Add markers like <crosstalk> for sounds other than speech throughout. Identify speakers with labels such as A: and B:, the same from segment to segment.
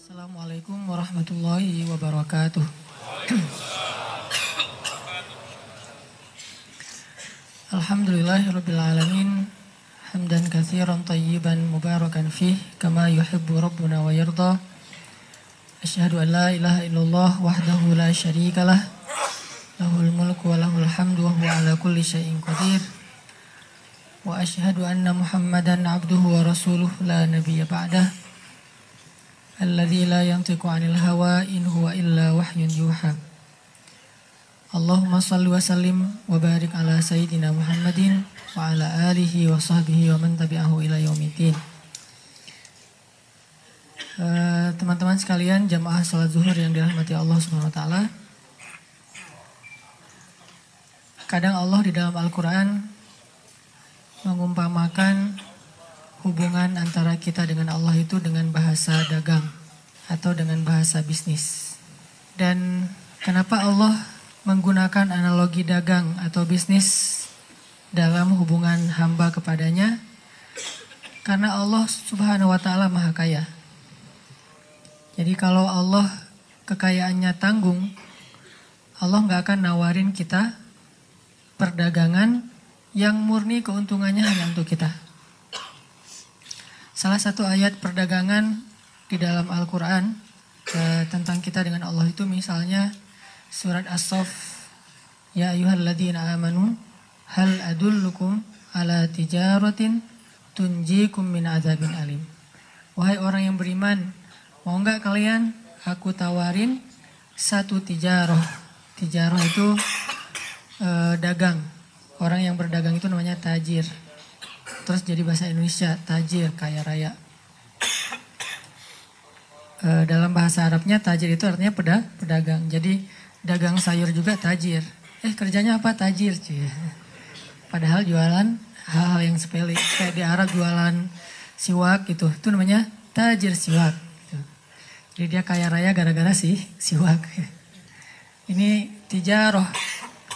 A: Assalamualaikum warahmatullahi wabarakatuh. Alhamdulillahirrabbilalamin Hamdan kathiran tayyiban mubarakan fih Kama yuhibbu Rabbuna wa yirda Ashadu an la ilaha illallah wahdahu la sharika lah Lahul mulku wa lahul hamdu wa huwa ala kulli syai'in qadir Wa ashadu anna muhammadan abduhu wa rasuluh la nabiyya ba'dah alladzi la yantiqu 'anil hawa in huwa illa wahyun yuha Allahumma salli wa sallim wa barik ala sayyidina Muhammadin wa ala alihi wa sahbihi wa man tabi'ahu ila yaumiddin uh, teman-teman sekalian jamaah salat zuhur yang dirahmati Allah Subhanahu wa taala kadang Allah di dalam Al-Qur'an mengumpamakan hubungan antara kita dengan Allah itu dengan bahasa dagang atau dengan bahasa bisnis. Dan kenapa Allah menggunakan analogi dagang atau bisnis dalam hubungan hamba kepadanya? Karena Allah Subhanahu wa taala Maha Kaya. Jadi kalau Allah kekayaannya tanggung, Allah nggak akan nawarin kita perdagangan yang murni keuntungannya hanya untuk kita. Salah satu ayat perdagangan di dalam Al-Quran eh, tentang kita dengan Allah itu misalnya surat As-Sof Ya ayuhalladzina amanu hal adullukum ala tijaratin tunjikum min azabin alim. Wahai orang yang beriman, mau nggak kalian aku tawarin satu tijaroh. Tijaroh itu eh, dagang. Orang yang berdagang itu namanya tajir. Terus jadi bahasa Indonesia tajir kaya raya. E, dalam bahasa Arabnya tajir itu artinya peda, pedagang. Jadi dagang sayur juga tajir. Eh kerjanya apa tajir cuy. Padahal jualan hal-hal yang sepele. Kayak di Arab jualan siwak gitu. Itu namanya tajir siwak. Gitu. Jadi dia kaya raya gara-gara si siwak. Ini tijaroh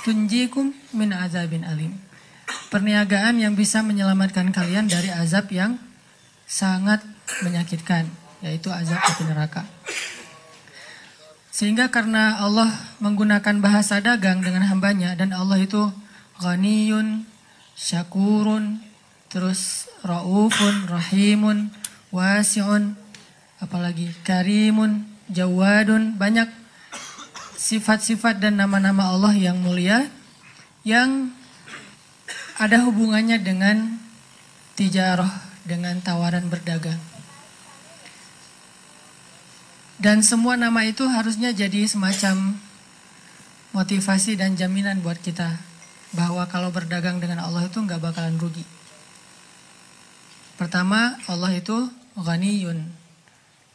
A: tunjikum min azabin alim perniagaan yang bisa menyelamatkan kalian dari azab yang sangat menyakitkan, yaitu azab api neraka. Sehingga karena Allah menggunakan bahasa dagang dengan hambanya dan Allah itu ghaniyun, syakurun, terus raufun, rahimun, wasi'un, apalagi karimun, jawadun, banyak sifat-sifat dan nama-nama Allah yang mulia yang ada hubungannya dengan tijaroh, dengan tawaran berdagang. Dan semua nama itu harusnya jadi semacam motivasi dan jaminan buat kita bahwa kalau berdagang dengan Allah itu nggak bakalan rugi. Pertama, Allah itu ghaniyun,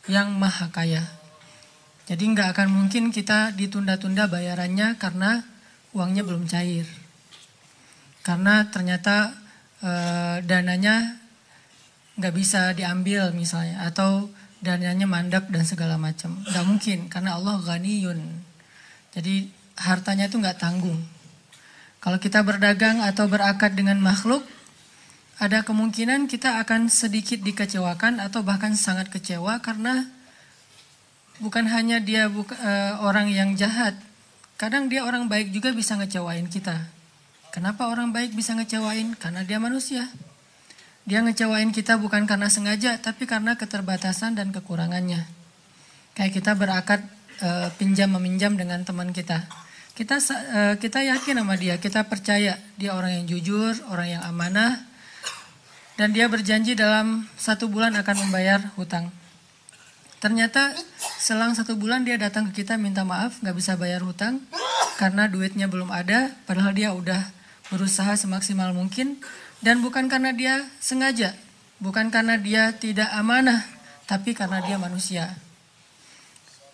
A: yang maha kaya. Jadi nggak akan mungkin kita ditunda-tunda bayarannya karena uangnya belum cair karena ternyata e, dananya nggak bisa diambil misalnya atau dananya mandek dan segala macam nggak mungkin karena Allah ganiyun jadi hartanya itu nggak tanggung kalau kita berdagang atau berakad dengan makhluk ada kemungkinan kita akan sedikit dikecewakan atau bahkan sangat kecewa karena bukan hanya dia buka, e, orang yang jahat kadang dia orang baik juga bisa ngecewain kita Kenapa orang baik bisa ngecewain? Karena dia manusia. Dia ngecewain kita bukan karena sengaja, tapi karena keterbatasan dan kekurangannya. Kayak kita berakad e, pinjam meminjam dengan teman kita. Kita e, kita yakin sama dia, kita percaya dia orang yang jujur, orang yang amanah, dan dia berjanji dalam satu bulan akan membayar hutang. Ternyata selang satu bulan dia datang ke kita minta maaf nggak bisa bayar hutang karena duitnya belum ada, padahal dia udah berusaha semaksimal mungkin dan bukan karena dia sengaja, bukan karena dia tidak amanah, tapi karena dia manusia.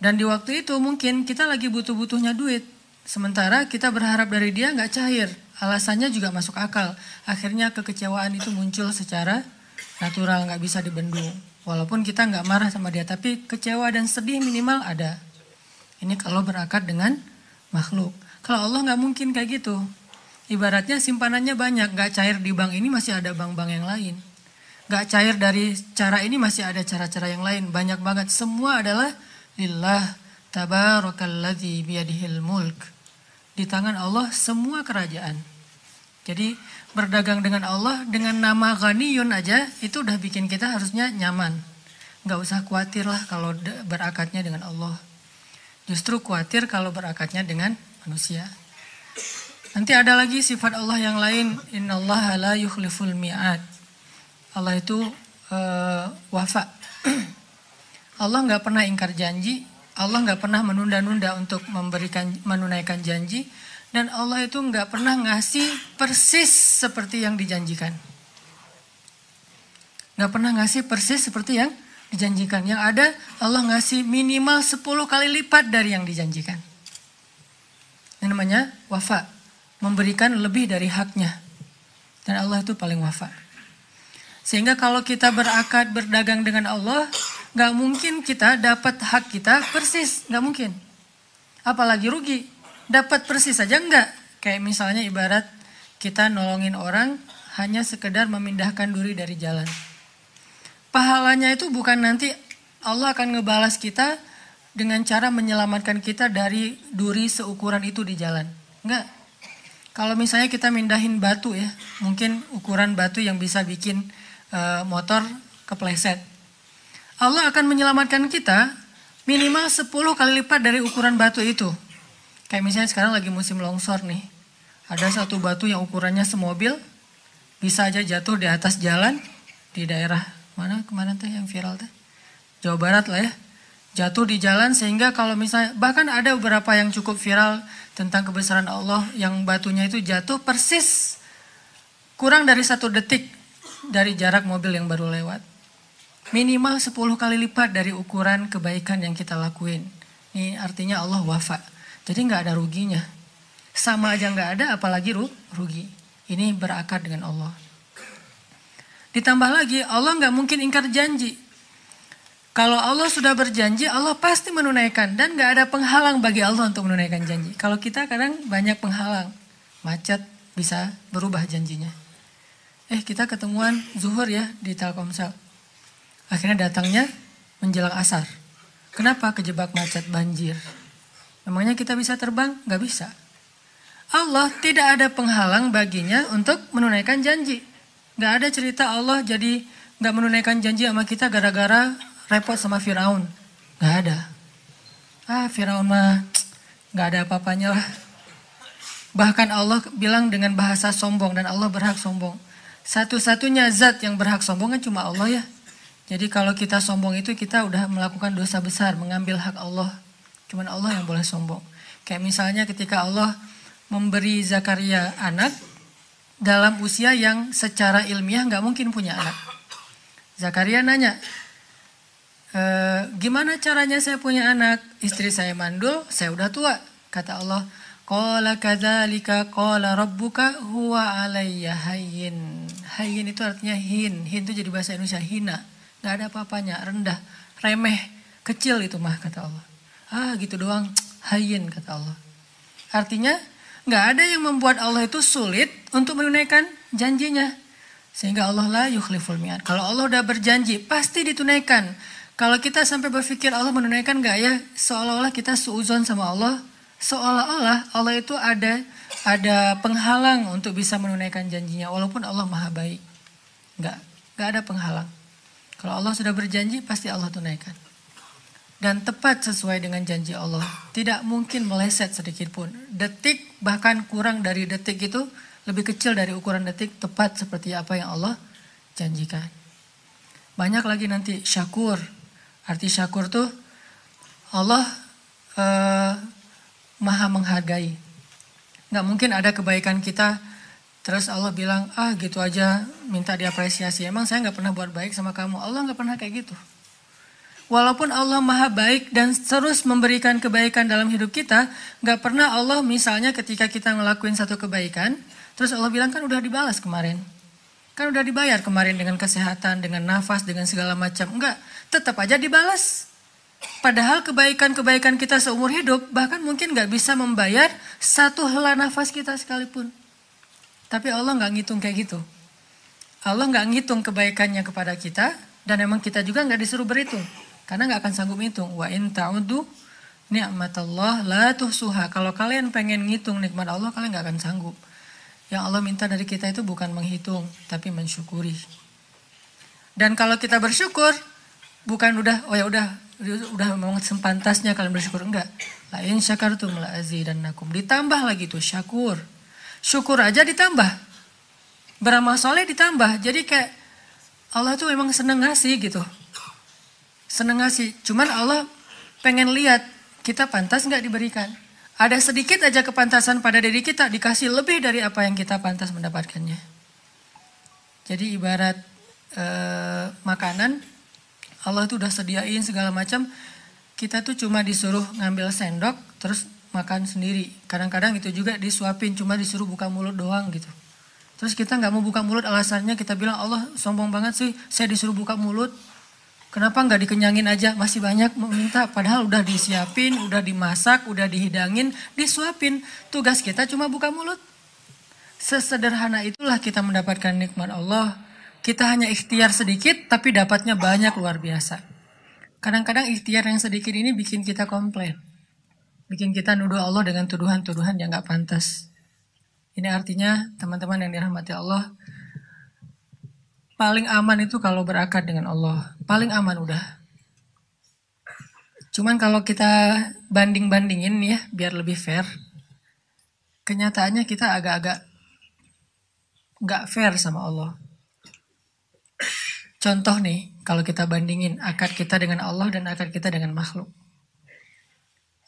A: Dan di waktu itu mungkin kita lagi butuh-butuhnya duit, sementara kita berharap dari dia nggak cair, alasannya juga masuk akal. Akhirnya kekecewaan itu muncul secara natural, nggak bisa dibendung. Walaupun kita nggak marah sama dia, tapi kecewa dan sedih minimal ada. Ini kalau berakar dengan makhluk. Kalau Allah nggak mungkin kayak gitu, Ibaratnya simpanannya banyak, nggak cair di bank ini masih ada bank-bank yang lain. Nggak cair dari cara ini masih ada cara-cara yang lain. Banyak banget, semua adalah lillah tabarakalladzi biyadihil mulk. Di tangan Allah semua kerajaan. Jadi berdagang dengan Allah dengan nama Ghaniyun aja itu udah bikin kita harusnya nyaman. Nggak usah khawatir lah kalau berakatnya dengan Allah. Justru khawatir kalau berakatnya dengan manusia. Nanti ada lagi sifat Allah yang lain, Allah la yukhliful mi'ad. Allah itu uh, wafa. <clears throat> Allah nggak pernah ingkar janji, Allah nggak pernah menunda-nunda untuk memberikan menunaikan janji, dan Allah itu nggak pernah ngasih persis seperti yang dijanjikan. Nggak pernah ngasih persis seperti yang dijanjikan. Yang ada Allah ngasih minimal 10 kali lipat dari yang dijanjikan. Ini namanya wafa memberikan lebih dari haknya. Dan Allah itu paling wafa. Sehingga kalau kita berakad, berdagang dengan Allah, gak mungkin kita dapat hak kita persis, gak mungkin. Apalagi rugi, dapat persis aja enggak. Kayak misalnya ibarat kita nolongin orang hanya sekedar memindahkan duri dari jalan. Pahalanya itu bukan nanti Allah akan ngebalas kita dengan cara menyelamatkan kita dari duri seukuran itu di jalan. Enggak. Kalau misalnya kita mindahin batu ya, mungkin ukuran batu yang bisa bikin e, motor kepleset. Allah akan menyelamatkan kita minimal 10 kali lipat dari ukuran batu itu. Kayak misalnya sekarang lagi musim longsor nih. Ada satu batu yang ukurannya semobil, bisa aja jatuh di atas jalan di daerah mana kemarin tuh yang viral tuh Jawa Barat lah ya jatuh di jalan sehingga kalau misalnya bahkan ada beberapa yang cukup viral tentang kebesaran Allah yang batunya itu jatuh persis kurang dari satu detik dari jarak mobil yang baru lewat. Minimal 10 kali lipat dari ukuran kebaikan yang kita lakuin. Ini artinya Allah wafat Jadi nggak ada ruginya. Sama aja nggak ada apalagi rugi. Ini berakar dengan Allah. Ditambah lagi Allah nggak mungkin ingkar janji. Kalau Allah sudah berjanji, Allah pasti menunaikan dan nggak ada penghalang bagi Allah untuk menunaikan janji. Kalau kita kadang banyak penghalang, macet bisa berubah janjinya. Eh kita ketemuan zuhur ya di Telkomsel. Akhirnya datangnya menjelang asar. Kenapa kejebak macet banjir? Memangnya kita bisa terbang? Gak bisa. Allah tidak ada penghalang baginya untuk menunaikan janji. Gak ada cerita Allah jadi nggak menunaikan janji sama kita gara-gara repot sama Firaun? Gak ada. Ah Firaun mah <tsk> gak ada apa-apanya lah. Bahkan Allah bilang dengan bahasa sombong dan Allah berhak sombong. Satu-satunya zat yang berhak sombong kan cuma Allah ya. Jadi kalau kita sombong itu kita udah melakukan dosa besar, mengambil hak Allah. Cuman Allah yang boleh sombong. Kayak misalnya ketika Allah memberi Zakaria anak dalam usia yang secara ilmiah nggak mungkin punya anak. Zakaria nanya, e, gimana caranya saya punya anak? Istri saya mandul, saya udah tua. Kata Allah, Qala kadzalika qala rabbuka huwa alayya hayyin. Hayyin itu artinya hin. Hin itu jadi bahasa Indonesia hina. nggak ada apa-apanya, rendah, remeh, kecil itu mah kata Allah. Ah gitu doang, hayyin kata Allah. Artinya nggak ada yang membuat Allah itu sulit untuk menunaikan janjinya. Sehingga Allah lah yukhliful mi'ad. Kalau Allah udah berjanji, pasti ditunaikan. Kalau kita sampai berpikir Allah menunaikan gak ya, seolah-olah kita suuzon sama Allah, seolah-olah Allah itu ada ada penghalang untuk bisa menunaikan janjinya, walaupun Allah maha baik. Gak, nggak ada penghalang. Kalau Allah sudah berjanji, pasti Allah tunaikan. Dan tepat sesuai dengan janji Allah. Tidak mungkin meleset sedikit pun. Detik bahkan kurang dari detik itu, lebih kecil dari ukuran detik, tepat seperti apa yang Allah janjikan. Banyak lagi nanti syakur, Arti syakur tuh Allah uh, maha menghargai. Nggak mungkin ada kebaikan kita terus Allah bilang ah gitu aja minta diapresiasi. Emang saya nggak pernah buat baik sama kamu. Allah nggak pernah kayak gitu. Walaupun Allah maha baik dan terus memberikan kebaikan dalam hidup kita, nggak pernah Allah misalnya ketika kita ngelakuin satu kebaikan, terus Allah bilang kan udah dibalas kemarin. Kan udah dibayar kemarin dengan kesehatan, dengan nafas, dengan segala macam. Enggak, tetap aja dibalas. Padahal kebaikan-kebaikan kita seumur hidup bahkan mungkin gak bisa membayar satu helah nafas kita sekalipun. Tapi Allah gak ngitung kayak gitu. Allah gak ngitung kebaikannya kepada kita dan emang kita juga gak disuruh berhitung karena gak akan sanggup ngitung. Wa in ta'udu ni'matallah la tuhsuha. Kalau kalian pengen ngitung nikmat Allah kalian gak akan sanggup. Yang Allah minta dari kita itu bukan menghitung, tapi mensyukuri. Dan kalau kita bersyukur, bukan udah oh ya udah udah memang sempantasnya kalian bersyukur enggak lain tuh syakar syakartum dan nakum. ditambah lagi tuh syakur syukur aja ditambah beramal soleh ditambah jadi kayak Allah tuh memang seneng ngasih gitu seneng ngasih cuman Allah pengen lihat kita pantas nggak diberikan ada sedikit aja kepantasan pada diri kita dikasih lebih dari apa yang kita pantas mendapatkannya jadi ibarat eh, makanan Allah itu udah sediain segala macam. Kita tuh cuma disuruh ngambil sendok terus makan sendiri. Kadang-kadang itu juga disuapin cuma disuruh buka mulut doang gitu. Terus kita nggak mau buka mulut alasannya kita bilang Allah sombong banget sih saya disuruh buka mulut. Kenapa nggak dikenyangin aja masih banyak meminta padahal udah disiapin, udah dimasak, udah dihidangin, disuapin. Tugas kita cuma buka mulut. Sesederhana itulah kita mendapatkan nikmat Allah kita hanya ikhtiar sedikit, tapi dapatnya banyak luar biasa. Kadang-kadang ikhtiar yang sedikit ini bikin kita komplain. Bikin kita nuduh Allah dengan tuduhan-tuduhan yang gak pantas. Ini artinya teman-teman yang dirahmati Allah, paling aman itu kalau berakad dengan Allah. Paling aman udah. Cuman kalau kita banding-bandingin ya, biar lebih fair. Kenyataannya kita agak-agak gak fair sama Allah. Contoh nih, kalau kita bandingin akad kita dengan Allah dan akad kita dengan makhluk.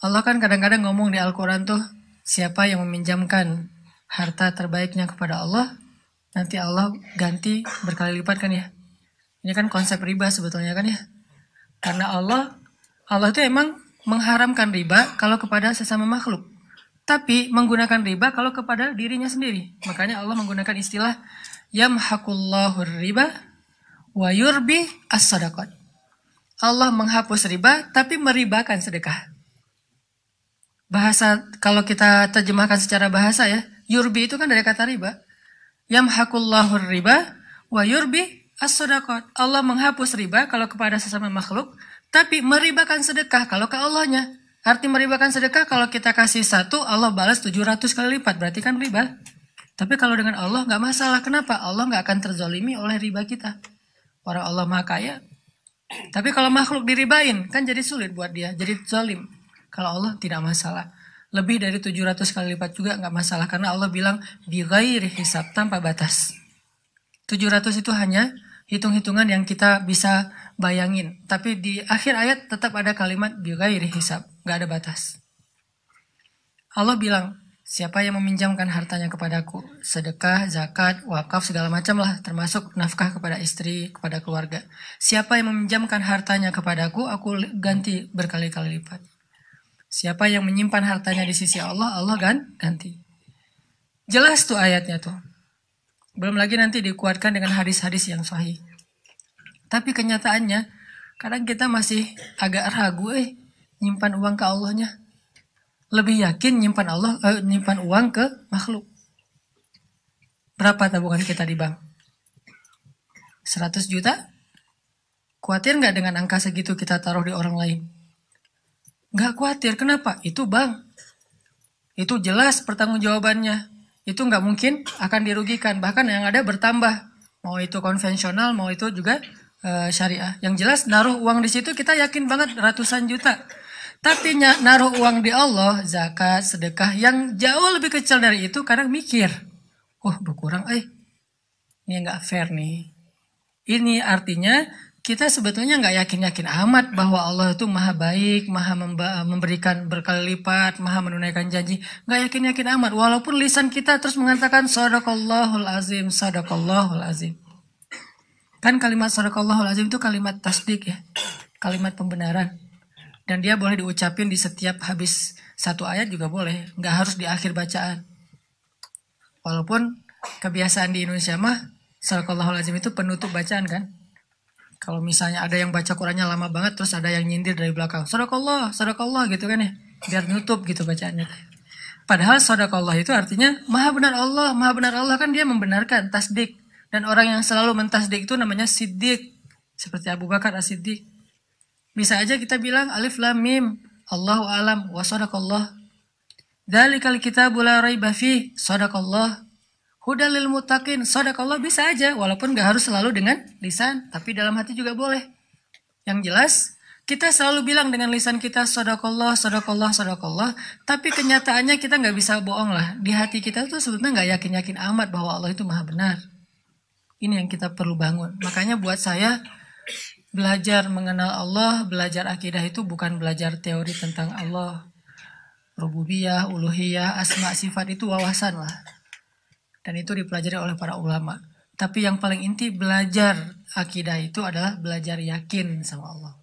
A: Allah kan kadang-kadang ngomong di Al-Quran tuh, siapa yang meminjamkan harta terbaiknya kepada Allah, nanti Allah ganti berkali lipat kan ya. Ini kan konsep riba sebetulnya kan ya. Karena Allah, Allah itu emang mengharamkan riba kalau kepada sesama makhluk. Tapi menggunakan riba kalau kepada dirinya sendiri. Makanya Allah menggunakan istilah yamhakullahu riba wa as sodakot Allah menghapus riba tapi meribakan sedekah. Bahasa kalau kita terjemahkan secara bahasa ya, yurbi itu kan dari kata riba. Yamhakullahu riba wa yurbi as sodakot Allah menghapus riba kalau kepada sesama makhluk tapi meribakan sedekah kalau ke Allahnya. Arti meribakan sedekah kalau kita kasih satu, Allah balas 700 kali lipat. Berarti kan riba. Tapi kalau dengan Allah nggak masalah. Kenapa? Allah nggak akan terzolimi oleh riba kita orang Allah maha kaya. Tapi kalau makhluk diribain kan jadi sulit buat dia, jadi zalim. Kalau Allah tidak masalah. Lebih dari 700 kali lipat juga nggak masalah karena Allah bilang bi ghairi hisab tanpa batas. 700 itu hanya hitung-hitungan yang kita bisa bayangin. Tapi di akhir ayat tetap ada kalimat bi ghairi hisab, nggak ada batas. Allah bilang Siapa yang meminjamkan hartanya kepadaku? Sedekah, zakat, wakaf, segala macam lah, termasuk nafkah kepada istri, kepada keluarga. Siapa yang meminjamkan hartanya kepadaku, aku ganti berkali-kali lipat. Siapa yang menyimpan hartanya di sisi Allah, Allah kan ganti. Jelas tuh ayatnya tuh. Belum lagi nanti dikuatkan dengan hadis-hadis yang sahih. Tapi kenyataannya, kadang kita masih agak ragu, eh, nyimpan uang ke Allahnya lebih yakin nyimpan Allah eh, nyimpan uang ke makhluk. Berapa tabungan kita di bank? 100 juta? Khawatir nggak dengan angka segitu kita taruh di orang lain? Nggak khawatir, kenapa? Itu bank. Itu jelas pertanggungjawabannya. Itu nggak mungkin akan dirugikan, bahkan yang ada bertambah. Mau itu konvensional, mau itu juga uh, syariah. Yang jelas naruh uang di situ kita yakin banget ratusan juta tapi naruh uang di Allah, zakat, sedekah yang jauh lebih kecil dari itu kadang mikir, oh berkurang, eh ini nggak fair nih. Ini artinya kita sebetulnya nggak yakin-yakin amat bahwa Allah itu maha baik, maha memberikan berkali lipat, maha menunaikan janji. Nggak yakin-yakin amat, walaupun lisan kita terus mengatakan sadaqallahul azim, sadaqallahul azim. Kan kalimat sadaqallahul azim itu kalimat tasdik ya, kalimat pembenaran dan dia boleh diucapin di setiap habis satu ayat juga boleh nggak harus di akhir bacaan walaupun kebiasaan di Indonesia mah Sallallahu lazim itu penutup bacaan kan kalau misalnya ada yang baca Qurannya lama banget terus ada yang nyindir dari belakang salakallah salakallah gitu kan ya biar nutup gitu bacaannya padahal salakallah itu artinya maha benar Allah maha benar Allah kan dia membenarkan tasdik dan orang yang selalu mentasdik itu namanya sidik seperti Abu Bakar as-Siddiq bisa aja kita bilang alif lam mim. Allahu alam wa sadaqallah. Dzalikal kitabu la raiba fih. Sadaqallah. Hudal lil muttaqin. Sadaqallah bisa aja walaupun gak harus selalu dengan lisan, tapi dalam hati juga boleh. Yang jelas kita selalu bilang dengan lisan kita sadaqallah, sadaqallah, sadaqallah. Tapi kenyataannya kita nggak bisa bohong lah. Di hati kita tuh sebetulnya nggak yakin-yakin amat bahwa Allah itu maha benar. Ini yang kita perlu bangun. Makanya buat saya Belajar mengenal Allah, belajar akidah itu bukan belajar teori tentang Allah. Rububiyah, uluhiyah, asma, sifat itu wawasan lah. Dan itu dipelajari oleh para ulama. Tapi yang paling inti belajar akidah itu adalah belajar yakin sama Allah.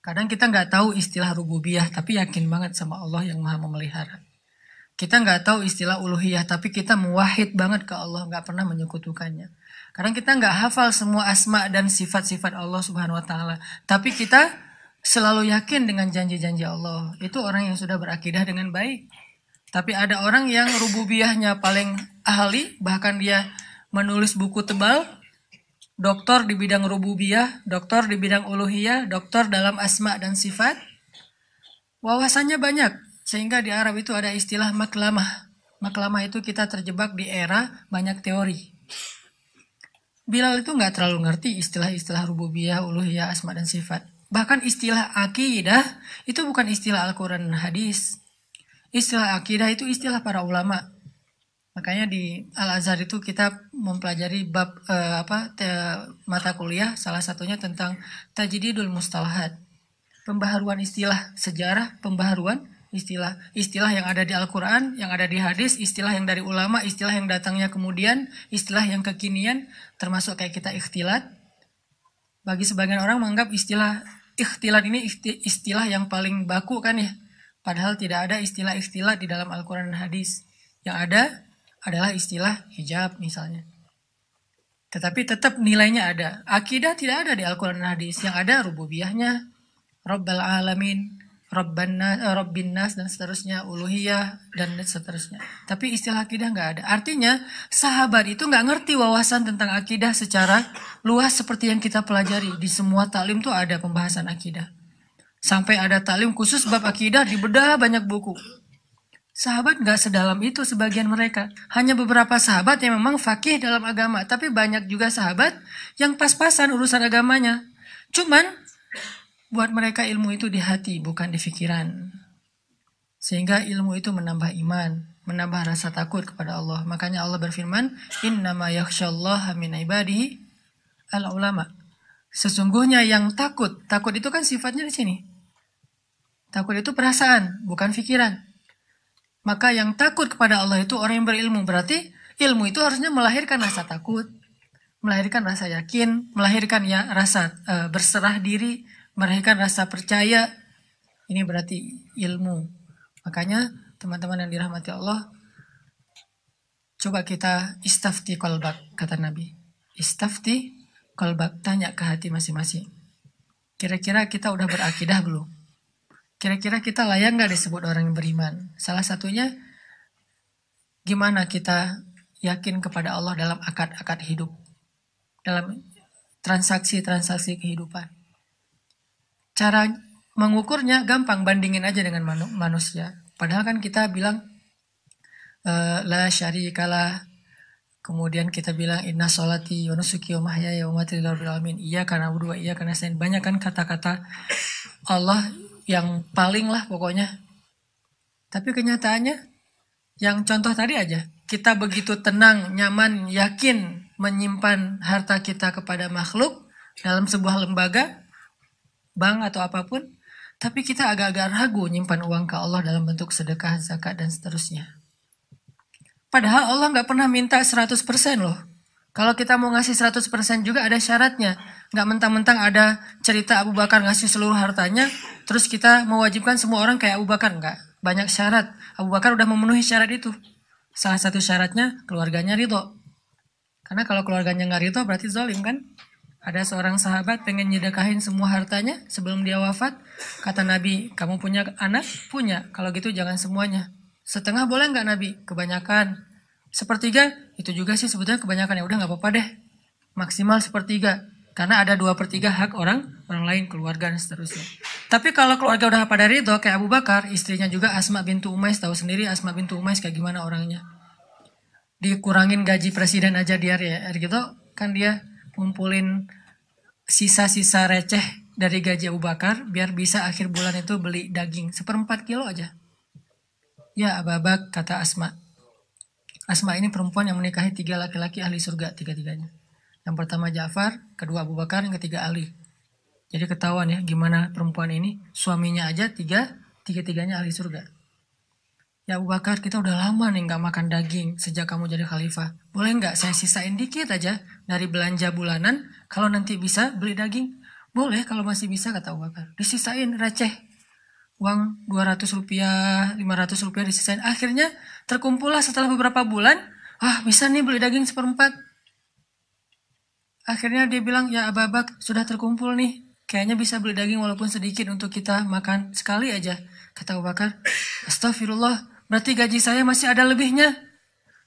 A: Kadang kita nggak tahu istilah rububiyah, tapi yakin banget sama Allah yang maha memelihara. Kita nggak tahu istilah uluhiyah, tapi kita muwahid banget ke Allah, nggak pernah menyekutukannya. Karena kita nggak hafal semua asma dan sifat-sifat Allah Subhanahu wa taala, tapi kita selalu yakin dengan janji-janji Allah. Itu orang yang sudah berakidah dengan baik. Tapi ada orang yang rububiyahnya paling ahli, bahkan dia menulis buku tebal, doktor di bidang rububiyah, doktor di bidang uluhiyah, doktor dalam asma dan sifat. Wawasannya banyak, sehingga di Arab itu ada istilah maklamah. Maklamah itu kita terjebak di era banyak teori. Bilal itu nggak terlalu ngerti istilah-istilah rububiyah, uluhiyah, asma dan sifat. Bahkan istilah akidah itu bukan istilah Al-Quran dan hadis. Istilah akidah itu istilah para ulama. Makanya di Al-Azhar itu kita mempelajari bab eh, apa te, mata kuliah salah satunya tentang tajdidul mustalahat. Pembaharuan istilah sejarah, pembaharuan istilah istilah yang ada di Al-Qur'an, yang ada di hadis, istilah yang dari ulama, istilah yang datangnya kemudian, istilah yang kekinian termasuk kayak kita ikhtilat. Bagi sebagian orang menganggap istilah ikhtilat ini istilah yang paling baku kan ya. Padahal tidak ada istilah ikhtilat di dalam Al-Qur'an dan hadis. Yang ada adalah istilah hijab misalnya. Tetapi tetap nilainya ada. Akidah tidak ada di Al-Quran dan Hadis. Yang ada rububiahnya, Rabbal Alamin, Rabbana, eh, Rabbin Nas dan seterusnya, Uluhiyah dan seterusnya. Tapi istilah akidah nggak ada. Artinya sahabat itu nggak ngerti wawasan tentang akidah secara luas seperti yang kita pelajari. Di semua taklim tuh ada pembahasan akidah. Sampai ada taklim khusus bab akidah di bedah banyak buku. Sahabat nggak sedalam itu sebagian mereka. Hanya beberapa sahabat yang memang fakih dalam agama. Tapi banyak juga sahabat yang pas-pasan urusan agamanya. Cuman Buat mereka ilmu itu di hati, bukan di pikiran. Sehingga ilmu itu menambah iman, menambah rasa takut kepada Allah. Makanya Allah berfirman, Innama yakshallaha min ibadi al-ulama. Sesungguhnya yang takut, takut itu kan sifatnya di sini. Takut itu perasaan, bukan pikiran. Maka yang takut kepada Allah itu orang yang berilmu. Berarti ilmu itu harusnya melahirkan rasa takut, melahirkan rasa yakin, melahirkan ya rasa e, berserah diri, mereka rasa percaya ini berarti ilmu. Makanya teman-teman yang dirahmati Allah coba kita istafti kolbak kata Nabi. Istafti kolbak tanya ke hati masing-masing. Kira-kira kita udah berakidah belum? Kira-kira kita layak nggak disebut orang yang beriman? Salah satunya gimana kita yakin kepada Allah dalam akad-akad hidup, dalam transaksi-transaksi kehidupan cara mengukurnya gampang bandingin aja dengan manu manusia padahal kan kita bilang e, la syarikalah kemudian kita bilang inna solati wa nusuki wa mahyaya wa mati alamin iya karena berdua iya karena sen banyak kan kata-kata Allah yang paling lah pokoknya tapi kenyataannya yang contoh tadi aja kita begitu tenang nyaman yakin menyimpan harta kita kepada makhluk dalam sebuah lembaga bank atau apapun, tapi kita agak-agak ragu nyimpan uang ke Allah dalam bentuk sedekah, zakat, dan seterusnya. Padahal Allah nggak pernah minta 100% loh. Kalau kita mau ngasih 100% juga ada syaratnya. Nggak mentang-mentang ada cerita Abu Bakar ngasih seluruh hartanya, terus kita mewajibkan semua orang kayak Abu Bakar. Nggak, banyak syarat. Abu Bakar udah memenuhi syarat itu. Salah satu syaratnya keluarganya ridho. Karena kalau keluarganya nggak ridho berarti zolim kan? Ada seorang sahabat pengen nyedekahin semua hartanya sebelum dia wafat. Kata Nabi, kamu punya anak? Punya. Kalau gitu jangan semuanya. Setengah boleh nggak Nabi? Kebanyakan. Sepertiga? Itu juga sih sebetulnya kebanyakan. Ya udah nggak apa-apa deh. Maksimal sepertiga. Karena ada dua per tiga hak orang, orang lain, keluarga, dan seterusnya. Tapi kalau keluarga udah pada ridho, kayak Abu Bakar, istrinya juga Asma bintu Umais, tahu sendiri Asma bintu Umais kayak gimana orangnya. Dikurangin gaji presiden aja dia, ya, gitu kan dia ngumpulin sisa-sisa receh dari gaji Abu Bakar biar bisa akhir bulan itu beli daging seperempat kilo aja. Ya Ababak kata Asma. Asma ini perempuan yang menikahi tiga laki-laki ahli surga tiga-tiganya. Yang pertama Ja'far, kedua Abu Bakar, yang ketiga Ali. Jadi ketahuan ya gimana perempuan ini suaminya aja tiga, tiga-tiganya ahli surga. Ya Abu Bakar, kita udah lama nih nggak makan daging sejak kamu jadi khalifah. Boleh nggak saya sisain dikit aja dari belanja bulanan? Kalau nanti bisa beli daging, boleh kalau masih bisa kata Abu Bakar. Disisain receh uang 200 rupiah, 500 rupiah disisain. Akhirnya terkumpullah setelah beberapa bulan, ah bisa nih beli daging seperempat. Akhirnya dia bilang, ya Abu Bakar sudah terkumpul nih. Kayaknya bisa beli daging walaupun sedikit untuk kita makan sekali aja. Kata Abu Bakar, Astagfirullah, berarti gaji saya masih ada lebihnya.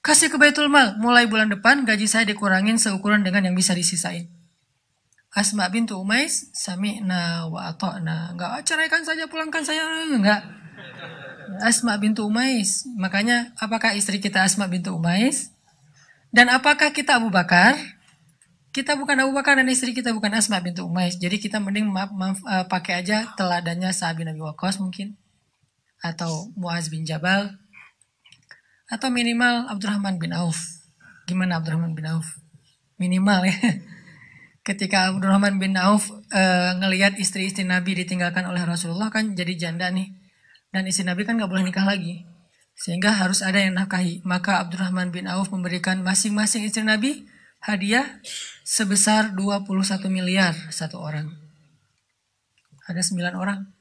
A: Kasih ke Baitul Mal, mulai bulan depan gaji saya dikurangin seukuran dengan yang bisa disisain. Asma bintu Umais, sami'na wa ato'na. Enggak, ah, ceraikan saja, pulangkan saya. Enggak. Asma bintu Umais. Makanya, apakah istri kita Asma bintu Umais? Dan apakah kita Abu Bakar? Kita bukan Abu Bakar dan istri kita bukan Asma bintu Umais. Jadi kita mending eh, pakai aja teladannya sahabat Nabi Waqas mungkin atau Muaz bin Jabal atau minimal Abdurrahman bin Auf. Gimana Abdurrahman bin Auf? Minimal ya. <laughs> Ketika Abdurrahman bin Auf e, ngelihat istri-istri Nabi ditinggalkan oleh Rasulullah kan jadi janda nih. Dan istri Nabi kan gak boleh nikah lagi. Sehingga harus ada yang nafkahi. Maka Abdurrahman bin Auf memberikan masing-masing istri Nabi hadiah sebesar 21 miliar satu orang. Ada 9 orang.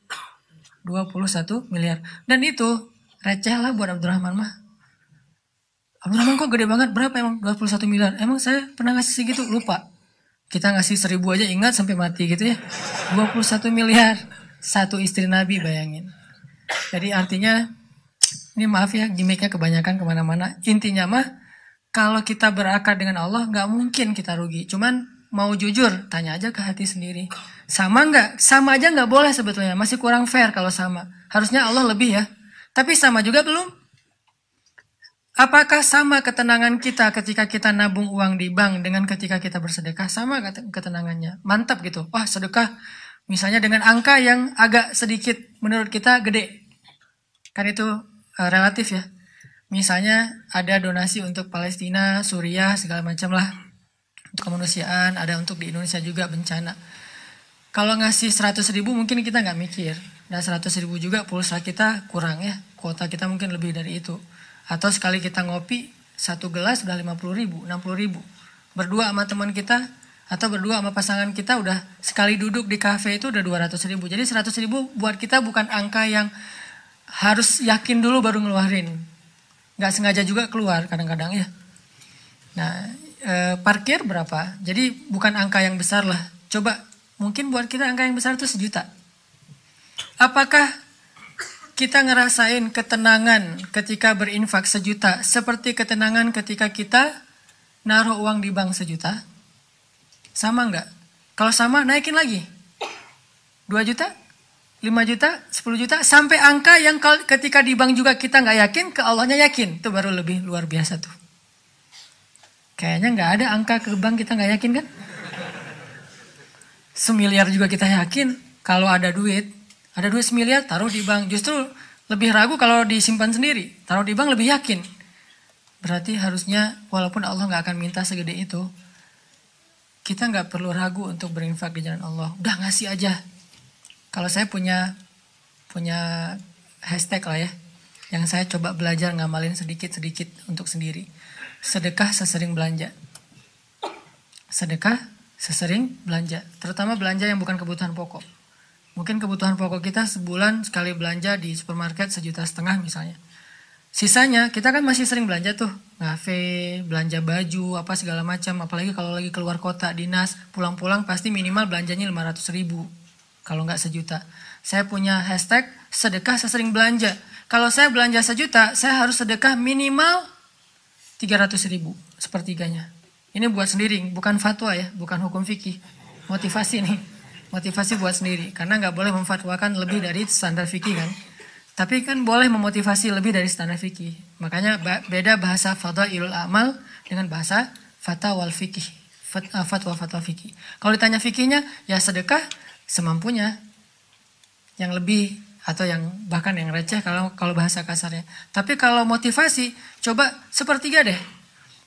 A: 21 miliar. Dan itu receh lah buat Abdurrahman mah. Abdurrahman kok gede banget, berapa emang 21 miliar? Emang saya pernah ngasih segitu? Lupa. Kita ngasih seribu aja ingat sampai mati gitu ya. 21 miliar. Satu istri Nabi bayangin. Jadi artinya, ini maaf ya gimmicknya kebanyakan kemana-mana. Intinya mah, kalau kita berakar dengan Allah nggak mungkin kita rugi. Cuman mau jujur tanya aja ke hati sendiri sama nggak sama aja nggak boleh sebetulnya masih kurang fair kalau sama harusnya Allah lebih ya tapi sama juga belum apakah sama ketenangan kita ketika kita nabung uang di bank dengan ketika kita bersedekah sama ketenangannya mantap gitu wah sedekah misalnya dengan angka yang agak sedikit menurut kita gede kan itu uh, relatif ya misalnya ada donasi untuk Palestina Suriah segala macam lah untuk kemanusiaan, ada untuk di Indonesia juga bencana. Kalau ngasih 100 ribu mungkin kita nggak mikir. Dan nah, 100 ribu juga pulsa kita kurang ya. Kuota kita mungkin lebih dari itu. Atau sekali kita ngopi, satu gelas udah 50 ribu, 60 ribu. Berdua sama teman kita, atau berdua sama pasangan kita udah sekali duduk di kafe itu udah 200 ribu. Jadi 100 ribu buat kita bukan angka yang harus yakin dulu baru ngeluarin. Gak sengaja juga keluar kadang-kadang ya. Nah e, parkir berapa. Jadi bukan angka yang besar lah. Coba mungkin buat kita angka yang besar itu sejuta. Apakah kita ngerasain ketenangan ketika berinfak sejuta seperti ketenangan ketika kita naruh uang di bank sejuta? Sama nggak? Kalau sama naikin lagi. 2 juta? 5 juta, 10 juta, sampai angka yang ketika di bank juga kita nggak yakin, ke Allahnya yakin. Itu baru lebih luar biasa tuh. Kayaknya nggak ada angka ke bank kita nggak yakin kan? Semiliar juga kita yakin kalau ada duit, ada duit semiliar taruh di bank. Justru lebih ragu kalau disimpan sendiri, taruh di bank lebih yakin. Berarti harusnya walaupun Allah nggak akan minta segede itu, kita nggak perlu ragu untuk berinfak di jalan Allah. Udah ngasih aja. Kalau saya punya punya hashtag lah ya, yang saya coba belajar ngamalin sedikit-sedikit untuk sendiri. Sedekah sesering belanja. Sedekah sesering belanja, terutama belanja yang bukan kebutuhan pokok. Mungkin kebutuhan pokok kita sebulan sekali belanja di supermarket sejuta setengah misalnya. Sisanya kita kan masih sering belanja tuh, ngafe, belanja baju, apa segala macam. Apalagi kalau lagi keluar kota, dinas, pulang-pulang pasti minimal belanjanya 500 ribu. Kalau nggak sejuta. Saya punya hashtag sedekah sesering belanja. Kalau saya belanja sejuta, saya harus sedekah minimal 300 ribu sepertiganya. Ini buat sendiri, bukan fatwa ya, bukan hukum fikih. Motivasi nih, motivasi buat sendiri. Karena nggak boleh memfatwakan lebih dari standar fikih kan. Tapi kan boleh memotivasi lebih dari standar fikih. Makanya beda bahasa fatwa ilul amal dengan bahasa fatwa wal fikih. Eh, fatwa fatwa fikih. Kalau ditanya fikihnya, ya sedekah semampunya. Yang lebih atau yang bahkan yang receh kalau kalau bahasa kasarnya. Tapi kalau motivasi, coba sepertiga deh.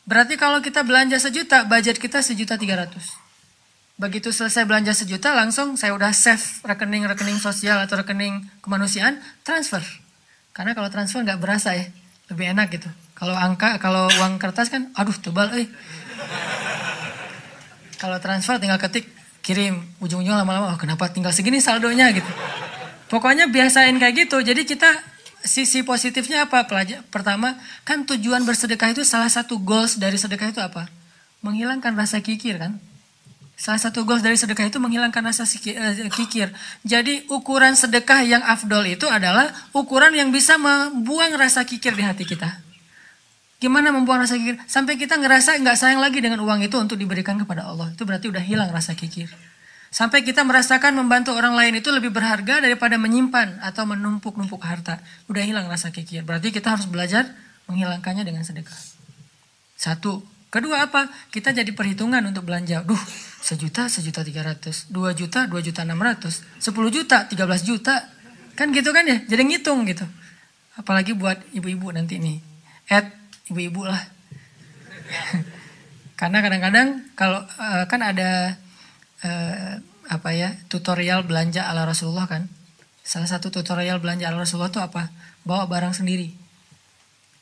A: Berarti kalau kita belanja sejuta, budget kita sejuta tiga ratus. Begitu selesai belanja sejuta, langsung saya udah save rekening-rekening sosial atau rekening kemanusiaan, transfer. Karena kalau transfer nggak berasa ya, lebih enak gitu. Kalau angka, kalau uang kertas kan, aduh tebal, eh. Kalau transfer tinggal ketik, kirim, ujung ujung lama-lama, oh kenapa tinggal segini saldonya gitu. Pokoknya biasain kayak gitu. Jadi kita sisi positifnya apa? Pelajar, pertama, kan tujuan bersedekah itu salah satu goals dari sedekah itu apa? Menghilangkan rasa kikir kan? Salah satu goals dari sedekah itu menghilangkan rasa eh, kikir. Jadi ukuran sedekah yang afdol itu adalah ukuran yang bisa membuang rasa kikir di hati kita. Gimana membuang rasa kikir? Sampai kita ngerasa nggak sayang lagi dengan uang itu untuk diberikan kepada Allah. Itu berarti udah hilang rasa kikir. Sampai kita merasakan membantu orang lain itu lebih berharga daripada menyimpan atau menumpuk-numpuk harta. Udah hilang rasa kikir. Berarti kita harus belajar menghilangkannya dengan sedekah. Satu. Kedua apa? Kita jadi perhitungan untuk belanja. Duh, sejuta, sejuta tiga ratus. Dua juta, dua juta enam ratus. Sepuluh juta, tiga belas juta. Kan gitu kan ya? Jadi ngitung gitu. Apalagi buat ibu-ibu nanti nih. At ibu-ibu lah. <laughs> Karena kadang-kadang kalau eh, kan ada eh, apa ya tutorial belanja ala Rasulullah kan salah satu tutorial belanja ala Rasulullah itu apa bawa barang sendiri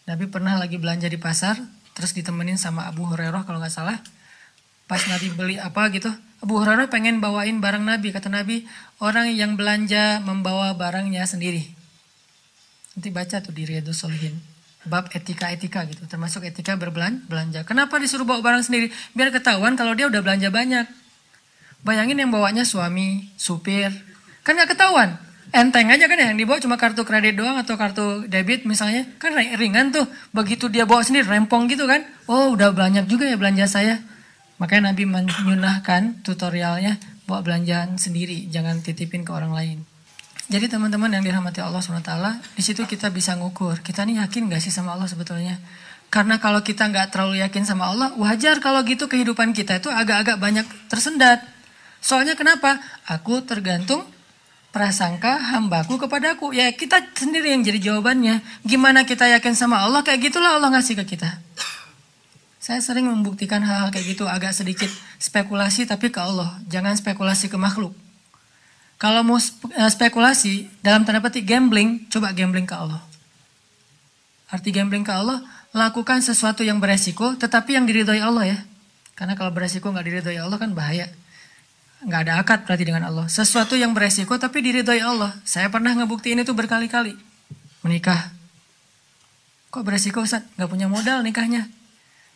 A: Nabi pernah lagi belanja di pasar terus ditemenin sama Abu Hurairah kalau nggak salah pas Nabi beli apa gitu Abu Hurairah pengen bawain barang Nabi kata Nabi orang yang belanja membawa barangnya sendiri nanti baca tuh di Riyadus Solihin bab etika-etika gitu termasuk etika berbelanja kenapa disuruh bawa barang sendiri biar ketahuan kalau dia udah belanja banyak Bayangin yang bawanya suami, supir. Kan gak ketahuan. Enteng aja kan ya, yang dibawa cuma kartu kredit doang atau kartu debit misalnya. Kan ringan tuh, begitu dia bawa sendiri rempong gitu kan. Oh udah banyak juga ya belanja saya. Makanya Nabi menyunahkan tutorialnya, bawa belanjaan sendiri, jangan titipin ke orang lain. Jadi teman-teman yang dirahmati Allah SWT, di situ kita bisa ngukur, kita nih yakin gak sih sama Allah sebetulnya? Karena kalau kita nggak terlalu yakin sama Allah, wajar kalau gitu kehidupan kita itu agak-agak banyak tersendat. Soalnya kenapa? Aku tergantung prasangka hambaku kepada aku? Ya kita sendiri yang jadi jawabannya. Gimana kita yakin sama Allah kayak gitulah Allah ngasih ke kita. Saya sering membuktikan hal-hal kayak gitu agak sedikit spekulasi tapi ke Allah. Jangan spekulasi ke makhluk. Kalau mau eh, spekulasi dalam tanda petik gambling, coba gambling ke Allah. Arti gambling ke Allah, lakukan sesuatu yang beresiko tetapi yang diridhoi Allah ya. Karena kalau beresiko nggak diridhoi Allah kan bahaya nggak ada akad berarti dengan Allah. Sesuatu yang beresiko tapi diridhoi Allah. Saya pernah ngebuktiin itu berkali-kali. Menikah. Kok beresiko Ustaz? Nggak punya modal nikahnya.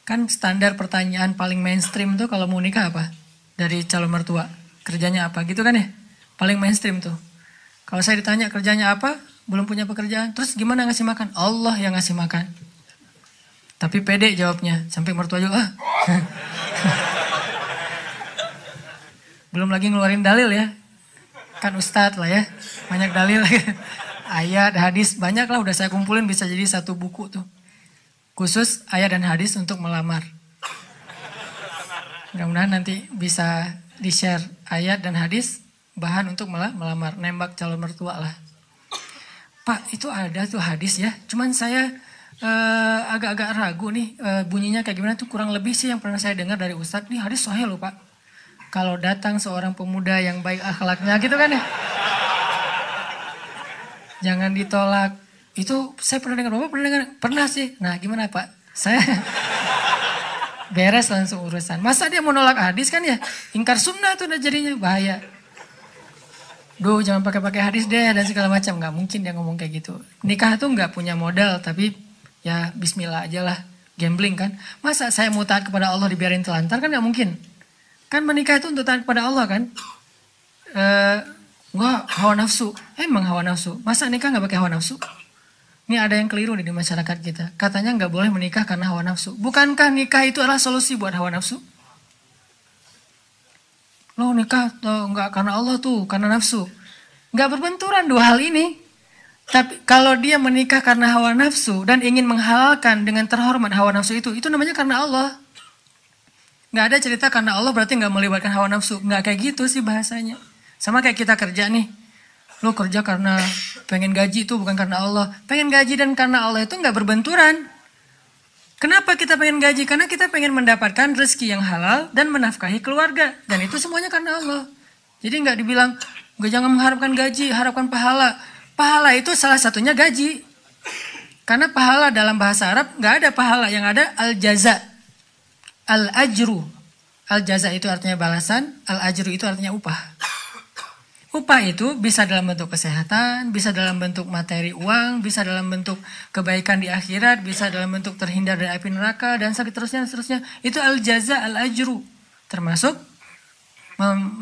A: Kan standar pertanyaan paling mainstream tuh kalau mau nikah apa? Dari calon mertua. Kerjanya apa? Gitu kan ya? Paling mainstream tuh. Kalau saya ditanya kerjanya apa? Belum punya pekerjaan. Terus gimana ngasih makan? Allah yang ngasih makan. Tapi pede jawabnya. Sampai mertua juga, ah. <laughs> Belum lagi ngeluarin dalil ya. Kan ustadz lah ya. Banyak dalil. <laughs> ayat, hadis, banyak lah udah saya kumpulin bisa jadi satu buku tuh. Khusus ayat dan hadis untuk melamar. Mudah-mudahan nanti bisa di-share ayat dan hadis bahan untuk melamar, nembak calon mertua lah. Pak, itu ada tuh hadis ya. Cuman saya eh, agak-agak uh, ragu nih uh, bunyinya kayak gimana tuh kurang lebih sih yang pernah saya dengar dari Ustadz nih hadis sahih loh Pak kalau datang seorang pemuda yang baik akhlaknya gitu kan ya. Jangan ditolak. Itu saya pernah dengar, Bapak pernah dengar? Pernah sih. Nah gimana Pak? Saya <laughs> beres langsung urusan. Masa dia mau nolak hadis kan ya? Ingkar sunnah tuh udah jadinya bahaya. Duh jangan pakai-pakai hadis deh dan segala macam. Gak mungkin dia ngomong kayak gitu. Nikah tuh gak punya modal tapi ya bismillah aja lah. Gambling kan. Masa saya mau taat kepada Allah dibiarin telantar kan gak mungkin. Kan menikah itu untuk taat kepada Allah kan? Eh, uh, hawa nafsu. Emang hawa nafsu. Masa nikah nggak pakai hawa nafsu? Ini ada yang keliru di masyarakat kita. Katanya nggak boleh menikah karena hawa nafsu. Bukankah nikah itu adalah solusi buat hawa nafsu? Lo nikah tuh nggak karena Allah tuh, karena nafsu. Nggak berbenturan dua hal ini. Tapi kalau dia menikah karena hawa nafsu dan ingin menghalalkan dengan terhormat hawa nafsu itu, itu namanya karena Allah. Nggak ada cerita karena Allah berarti nggak melibatkan hawa nafsu. Nggak kayak gitu sih bahasanya. Sama kayak kita kerja nih. Lo kerja karena pengen gaji itu bukan karena Allah. Pengen gaji dan karena Allah itu nggak berbenturan. Kenapa kita pengen gaji? Karena kita pengen mendapatkan rezeki yang halal dan menafkahi keluarga. Dan itu semuanya karena Allah. Jadi nggak dibilang, gak jangan mengharapkan gaji, harapkan pahala. Pahala itu salah satunya gaji. Karena pahala dalam bahasa Arab nggak ada pahala, yang ada al-jaza. Al-ajru. Al-jaza itu artinya balasan, al-ajru itu artinya upah. Upah itu bisa dalam bentuk kesehatan, bisa dalam bentuk materi uang, bisa dalam bentuk kebaikan di akhirat, bisa dalam bentuk terhindar dari api neraka, dan seterusnya, seterusnya. Itu al-jaza, al-ajru. Termasuk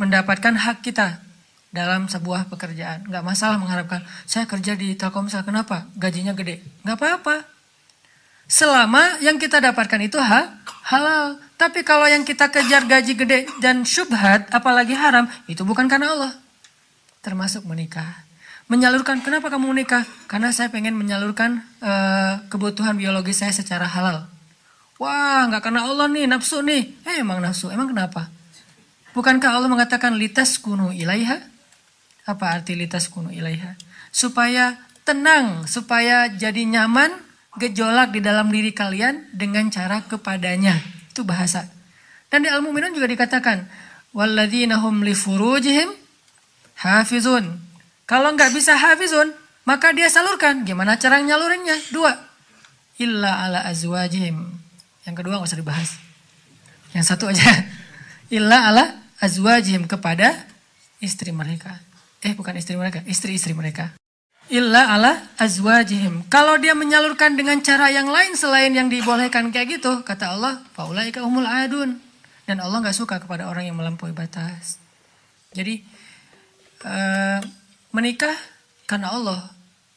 A: mendapatkan hak kita dalam sebuah pekerjaan. Nggak masalah mengharapkan, saya kerja di Telkomsel, kenapa? Gajinya gede. Nggak apa-apa. Selama yang kita dapatkan itu ha, halal. Tapi kalau yang kita kejar gaji gede dan syubhat, apalagi haram, itu bukan karena Allah. Termasuk menikah. Menyalurkan, kenapa kamu menikah? Karena saya pengen menyalurkan uh, kebutuhan biologi saya secara halal. Wah, nggak karena Allah nih, nafsu nih. Eh, emang nafsu, emang kenapa? Bukankah Allah mengatakan litas kunu ilaiha? Apa arti litas kunu ilaiha? Supaya tenang, supaya jadi nyaman, gejolak di dalam diri kalian dengan cara kepadanya. Itu bahasa. Dan di Al-Mu'minun juga dikatakan, Walladhinahum li furujihim hafizun. Kalau nggak bisa hafizun, maka dia salurkan. Gimana cara nyalurinnya? Dua. Illa ala azwajihim. Yang kedua nggak usah dibahas. Yang satu aja. <laughs> Illa ala azwajihim kepada istri mereka. Eh bukan istri mereka, istri-istri mereka illa ala azwajihim. Kalau dia menyalurkan dengan cara yang lain selain yang dibolehkan kayak gitu, kata Allah, faulaika umul adun. Dan Allah nggak suka kepada orang yang melampaui batas. Jadi e, menikah karena Allah,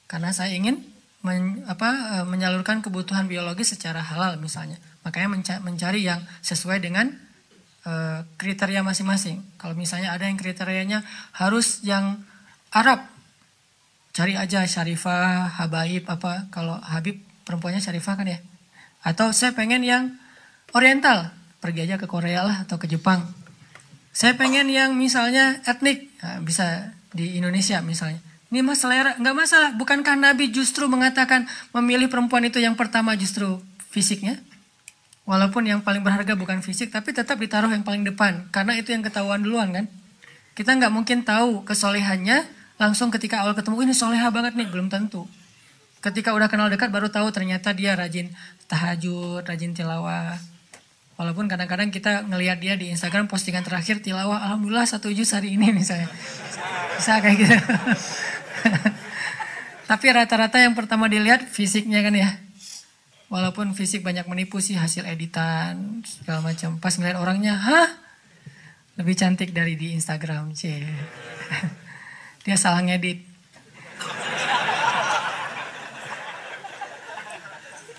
A: karena saya ingin men, apa, e, menyalurkan kebutuhan biologis secara halal misalnya. Makanya mencari, mencari yang sesuai dengan e, kriteria masing-masing. Kalau misalnya ada yang kriterianya harus yang Arab, cari aja Syarifah, Habaib apa kalau Habib perempuannya Syarifah kan ya. Atau saya pengen yang oriental, pergi aja ke Korea lah atau ke Jepang. Saya pengen yang misalnya etnik, nah, bisa di Indonesia misalnya. Ini mas selera, nggak masalah. Bukankah Nabi justru mengatakan memilih perempuan itu yang pertama justru fisiknya? Walaupun yang paling berharga bukan fisik, tapi tetap ditaruh yang paling depan. Karena itu yang ketahuan duluan kan. Kita nggak mungkin tahu kesolehannya langsung ketika awal ketemu ini soleha banget nih belum tentu ketika udah kenal dekat baru tahu ternyata dia rajin tahajud rajin tilawah walaupun kadang-kadang kita ngelihat dia di Instagram postingan terakhir tilawah alhamdulillah satu juz hari ini misalnya bisa kayak gitu <laughs> tapi rata-rata yang pertama dilihat fisiknya kan ya walaupun fisik banyak menipu sih hasil editan segala macam pas ngeliat orangnya hah lebih cantik dari di Instagram sih <laughs> Dia salah ngedit.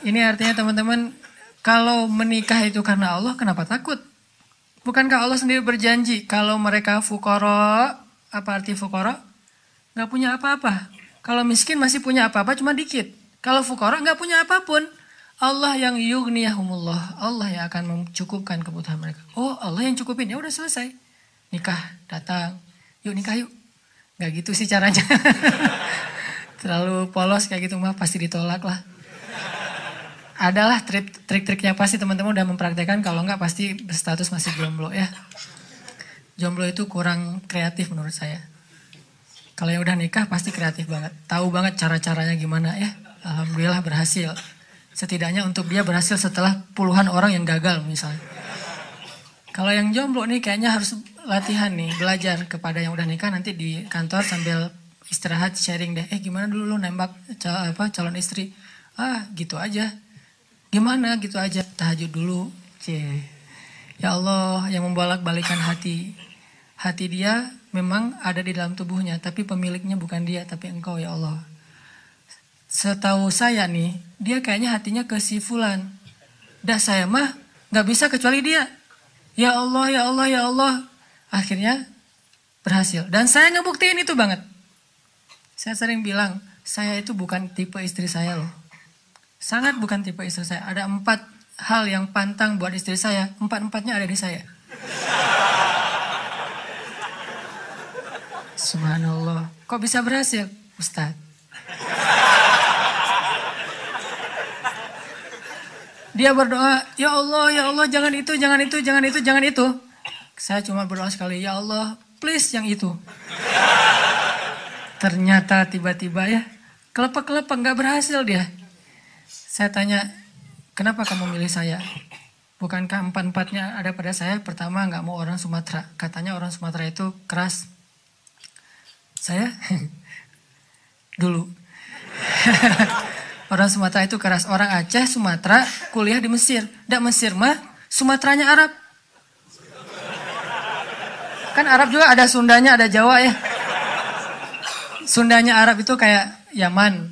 A: Ini artinya teman-teman, kalau menikah itu karena Allah, kenapa takut? Bukankah Allah sendiri berjanji kalau mereka fukoro, apa arti fukoro? Gak punya apa-apa. Kalau miskin masih punya apa-apa, cuma dikit. Kalau fukoro gak punya apapun. Allah yang yugniyahumullah. Allah yang akan mencukupkan kebutuhan mereka. Oh Allah yang cukupin, ya udah selesai. Nikah, datang. Yuk nikah yuk. Gak gitu sih caranya. <laughs> Terlalu polos kayak gitu mah pasti ditolak lah. Adalah trik-triknya pasti teman-teman udah mempraktekkan kalau nggak pasti status masih jomblo ya. Jomblo itu kurang kreatif menurut saya. Kalau yang udah nikah pasti kreatif banget. Tahu banget cara-caranya gimana ya. Alhamdulillah berhasil. Setidaknya untuk dia berhasil setelah puluhan orang yang gagal misalnya. Kalau yang jomblo nih kayaknya harus latihan nih, belajar kepada yang udah nikah nanti di kantor sambil istirahat sharing deh. Eh gimana dulu lu nembak cal apa calon istri? Ah gitu aja. Gimana gitu aja tahajud dulu. Cie. Ya Allah yang membalak balikan hati. Hati dia memang ada di dalam tubuhnya, tapi pemiliknya bukan dia, tapi engkau ya Allah. Setahu saya nih, dia kayaknya hatinya ke si Fulan. Dah saya mah gak bisa kecuali dia Ya Allah, ya Allah, ya Allah. Akhirnya berhasil. Dan saya ngebuktiin itu banget. Saya sering bilang, saya itu bukan tipe istri saya loh. Sangat bukan tipe istri saya. Ada empat hal yang pantang buat istri saya. Empat-empatnya ada di saya. Subhanallah. Kok bisa berhasil? Ustadz. Dia berdoa, "Ya Allah, ya Allah, jangan itu, jangan itu, jangan itu, jangan itu." Saya cuma berdoa sekali, "Ya Allah, please yang itu." Ternyata tiba-tiba ya, kelepak-kelepak nggak berhasil dia. Saya tanya, "Kenapa kamu milih saya?" Bukankah empat-empatnya ada pada saya? Pertama, nggak mau orang Sumatera. Katanya orang Sumatera itu keras. Saya <laughs> dulu. <laughs> Orang Sumatera itu keras. Orang Aceh, Sumatera, kuliah di Mesir. Dak Mesir mah, Sumateranya Arab. Kan Arab juga ada Sundanya, ada Jawa ya. Sundanya Arab itu kayak Yaman.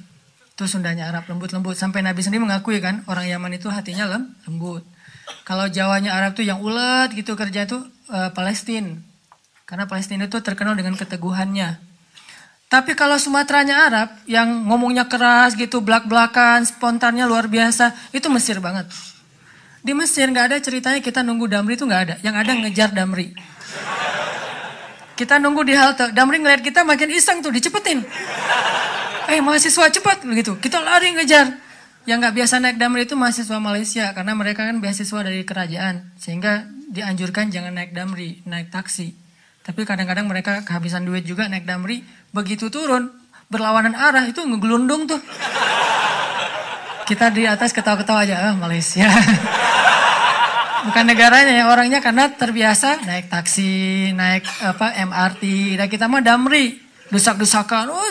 A: Itu Sundanya Arab, lembut-lembut. Sampai Nabi sendiri mengakui kan, orang Yaman itu hatinya lem, lembut. Kalau Jawanya Arab tuh yang ulet gitu kerja tuh e, eh, Palestina. Karena Palestina itu terkenal dengan keteguhannya. Tapi kalau Sumateranya Arab yang ngomongnya keras gitu, blak-blakan, spontannya luar biasa, itu Mesir banget. Di Mesir nggak ada ceritanya kita nunggu Damri itu nggak ada. Yang ada ngejar Damri. Kita nunggu di halte, Damri ngeliat kita makin iseng tuh, dicepetin. Eh hey, mahasiswa cepet begitu, kita lari ngejar. Yang nggak biasa naik Damri itu mahasiswa Malaysia karena mereka kan beasiswa dari kerajaan, sehingga dianjurkan jangan naik Damri, naik taksi. Tapi kadang-kadang mereka kehabisan duit juga naik damri. Begitu turun, berlawanan arah itu ngeglundung tuh. Kita di atas ketawa-ketawa aja, ah, Malaysia. <laughs> Bukan negaranya ya, orangnya karena terbiasa naik taksi, naik apa MRT. Dan nah, kita mah damri, desak-desakan. Oh,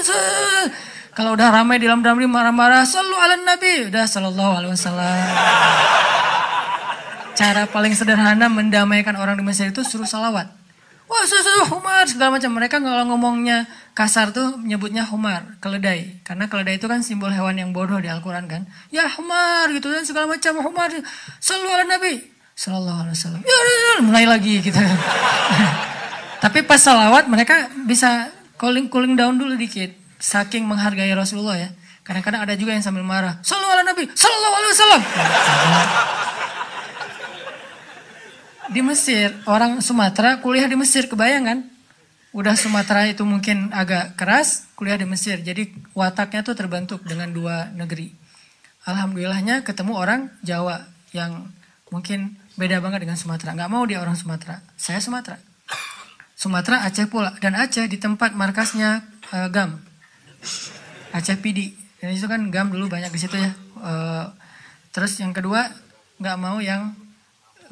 A: kalau udah ramai di dalam damri marah-marah, selalu ala Nabi. Udah, sallallahu alaihi wasallam. Cara paling sederhana mendamaikan orang di Mesir itu suruh salawat wah oh, susu humar segala macam. Mereka kalau ngomongnya kasar tuh menyebutnya humar, keledai. Karena keledai itu kan simbol hewan yang bodoh di Al-Quran kan. Ya humar gitu dan segala macam humar. Selalu Nabi. Sallallahu alaihi wasallam. Ya, ya, ya mulai lagi gitu. <laughs> Tapi pas salawat mereka bisa cooling cooling down dulu dikit. Saking menghargai Rasulullah ya. Kadang-kadang ada juga yang sambil marah. Sallallahu Nabi. Sallallahu alaihi di Mesir, orang Sumatera kuliah di Mesir, kebayangan? Udah Sumatera itu mungkin agak keras, kuliah di Mesir. Jadi wataknya tuh terbentuk dengan dua negeri. Alhamdulillahnya ketemu orang Jawa yang mungkin beda banget dengan Sumatera. Nggak mau dia orang Sumatera, saya Sumatera. Sumatera Aceh pula dan Aceh di tempat markasnya uh, GAM. Aceh PD. Dan itu kan GAM dulu banyak di situ ya. Uh, terus yang kedua nggak mau yang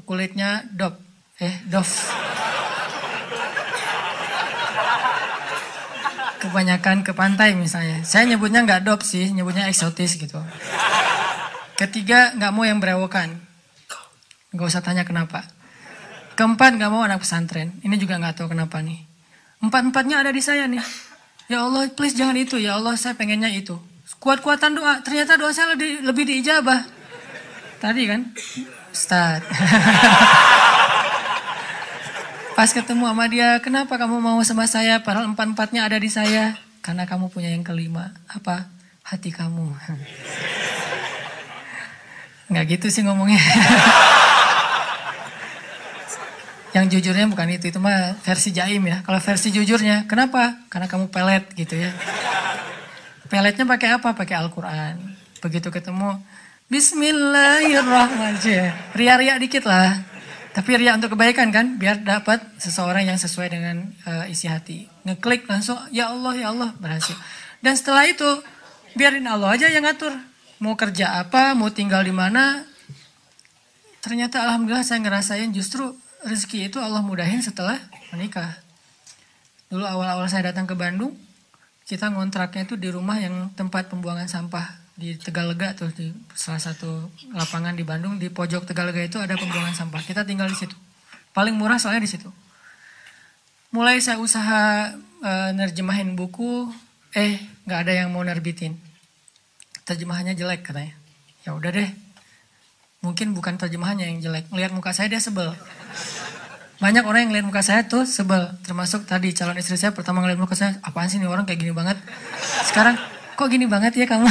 A: kulitnya dop. Eh, dof. Kebanyakan ke pantai misalnya. Saya nyebutnya nggak dop sih, nyebutnya eksotis gitu. Ketiga, nggak mau yang berewokan. Nggak usah tanya kenapa. Keempat, nggak mau anak pesantren. Ini juga nggak tahu kenapa nih. Empat-empatnya ada di saya nih. Ya Allah, please jangan itu. Ya Allah, saya pengennya itu. Kuat-kuatan doa. Ternyata doa saya lebih, lebih diijabah. Tadi kan, Ustaz. <laughs> Pas ketemu sama dia, kenapa kamu mau sama saya? Padahal empat-empatnya ada di saya. Karena kamu punya yang kelima. Apa? Hati kamu. <laughs> Nggak gitu sih ngomongnya. <laughs> yang jujurnya bukan itu, itu mah versi jaim ya. Kalau versi jujurnya, kenapa? Karena kamu pelet gitu ya. Peletnya pakai apa? Pakai Al-Quran. Begitu ketemu, Bismillahirrahmanirrahim. Ria-ria dikit lah. Tapi ria untuk kebaikan kan, biar dapat seseorang yang sesuai dengan uh, isi hati. Ngeklik langsung, ya Allah, ya Allah, berhasil. Dan setelah itu, biarin Allah aja yang ngatur. Mau kerja apa, mau tinggal di mana. Ternyata Alhamdulillah saya ngerasain justru rezeki itu Allah mudahin setelah menikah. Dulu awal-awal saya datang ke Bandung, kita ngontraknya itu di rumah yang tempat pembuangan sampah di Tegalega tuh di salah satu lapangan di Bandung di pojok Tegalega itu ada pembuangan sampah. Kita tinggal di situ. Paling murah soalnya di situ. Mulai saya usaha e, nerjemahin buku, eh nggak ada yang mau nerbitin. Terjemahannya jelek katanya. Ya udah deh. Mungkin bukan terjemahannya yang jelek. Lihat muka saya dia sebel. Banyak orang yang lihat muka saya tuh sebel. Termasuk tadi calon istri saya pertama ngeliat muka saya, apaan sih nih orang kayak gini banget. Sekarang kok gini banget ya kamu?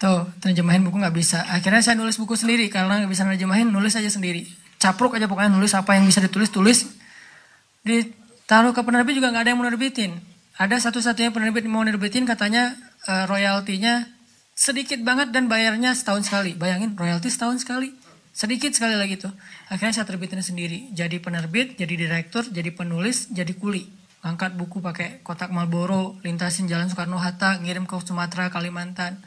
A: Tuh, terjemahin buku nggak bisa. Akhirnya saya nulis buku sendiri karena nggak bisa nerjemahin, nulis aja sendiri. Capruk aja pokoknya nulis apa yang bisa ditulis, tulis. Ditaruh ke penerbit juga nggak ada yang mau nerbitin. Ada satu-satunya penerbit mau nerbitin katanya uh, royaltinya sedikit banget dan bayarnya setahun sekali. Bayangin royalti setahun sekali. Sedikit sekali lagi tuh. Akhirnya saya terbitin sendiri. Jadi penerbit, jadi direktur, jadi penulis, jadi kuli angkat buku pakai kotak Marlboro, lintasin jalan Soekarno-Hatta, ngirim ke Sumatera, Kalimantan.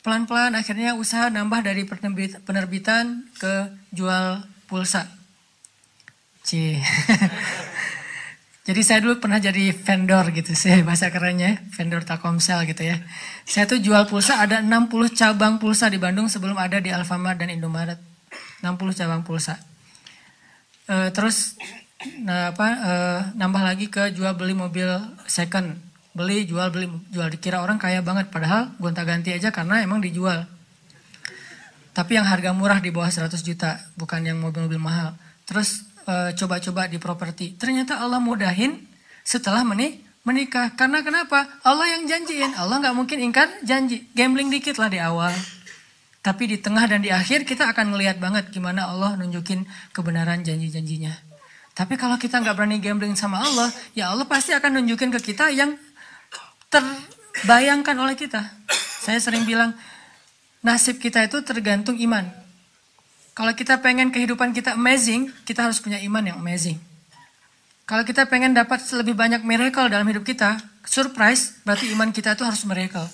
A: Pelan-pelan akhirnya usaha nambah dari penerbitan ke jual pulsa. C. <laughs> jadi saya dulu pernah jadi vendor gitu sih, bahasa kerennya, vendor Telkomsel gitu ya. Saya tuh jual pulsa ada 60 cabang pulsa di Bandung sebelum ada di Alfamart dan Indomaret. 60 cabang pulsa. Eh, terus nah apa uh, nambah lagi ke jual beli mobil second beli jual beli jual dikira orang kaya banget padahal gonta ganti aja karena emang dijual tapi yang harga murah di bawah 100 juta bukan yang mobil-mobil mahal terus eh, coba-coba di properti ternyata Allah mudahin setelah menik menikah karena kenapa Allah yang janjiin Allah nggak mungkin ingkar janji gambling dikit lah di awal tapi di tengah dan di akhir kita akan melihat banget gimana Allah nunjukin kebenaran janji-janjinya. Tapi kalau kita nggak berani gambling sama Allah, ya Allah pasti akan nunjukin ke kita yang terbayangkan oleh kita. Saya sering bilang, nasib kita itu tergantung iman. Kalau kita pengen kehidupan kita amazing, kita harus punya iman yang amazing. Kalau kita pengen dapat lebih banyak miracle dalam hidup kita, surprise, berarti iman kita itu harus miracle.